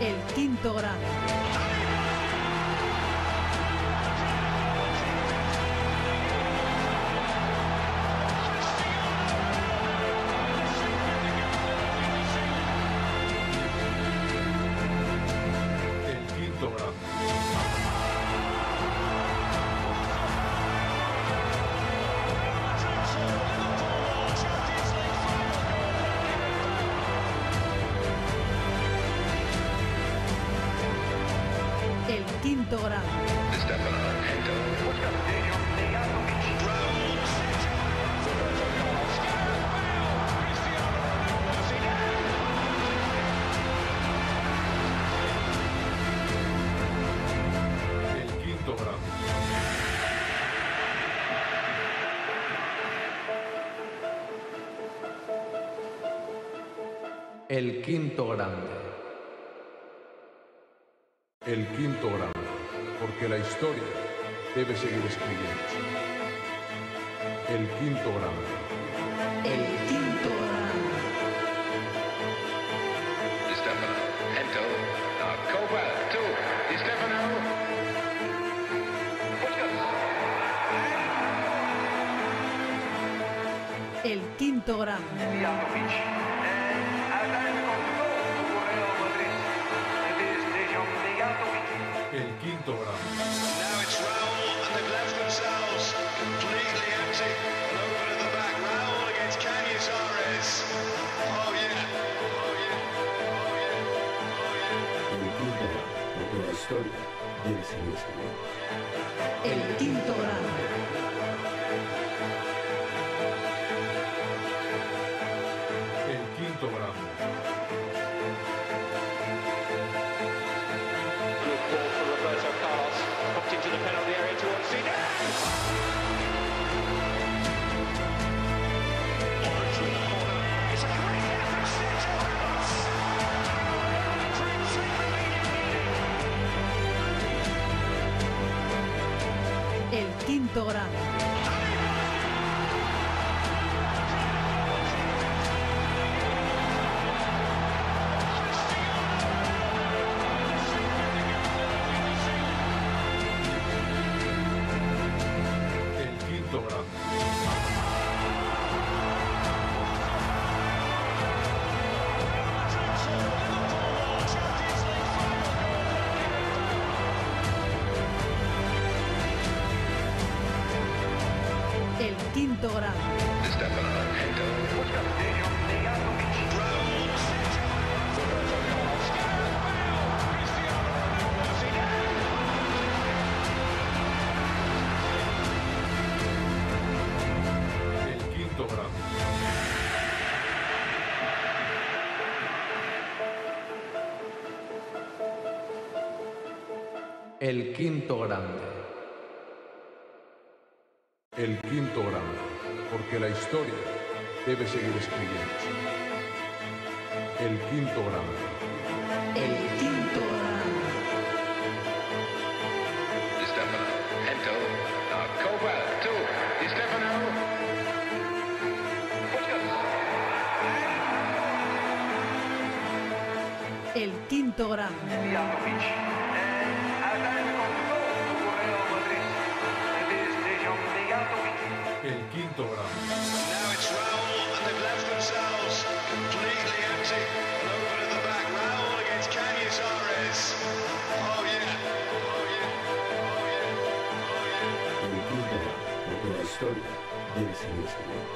El quinto grado. El quinto grado. El quinto grande. El quinto grande que la historia debe seguir escribiendo. El quinto grado. El quinto grado. Stefano. Uh, pues El quinto gramo. Now it's Raul, and they've left themselves completely empty. And at the back, Raul against Kanye Torres. Oh yeah. Oh yeah. ¡Gracias! El quinto grande. El quinto grande, porque la historia debe seguir escribiendo. El quinto grande. El quinto grande. Stefano, Hento, uh, tú, Stefano. El quinto grande. Dora. Now it's Raul, and they've left themselves completely empty. And open at the back, Raul against Oh yeah, oh yeah, oh yeah, oh yeah. quinto round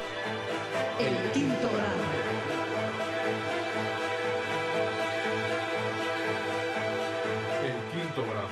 El quinto round. El quinto round.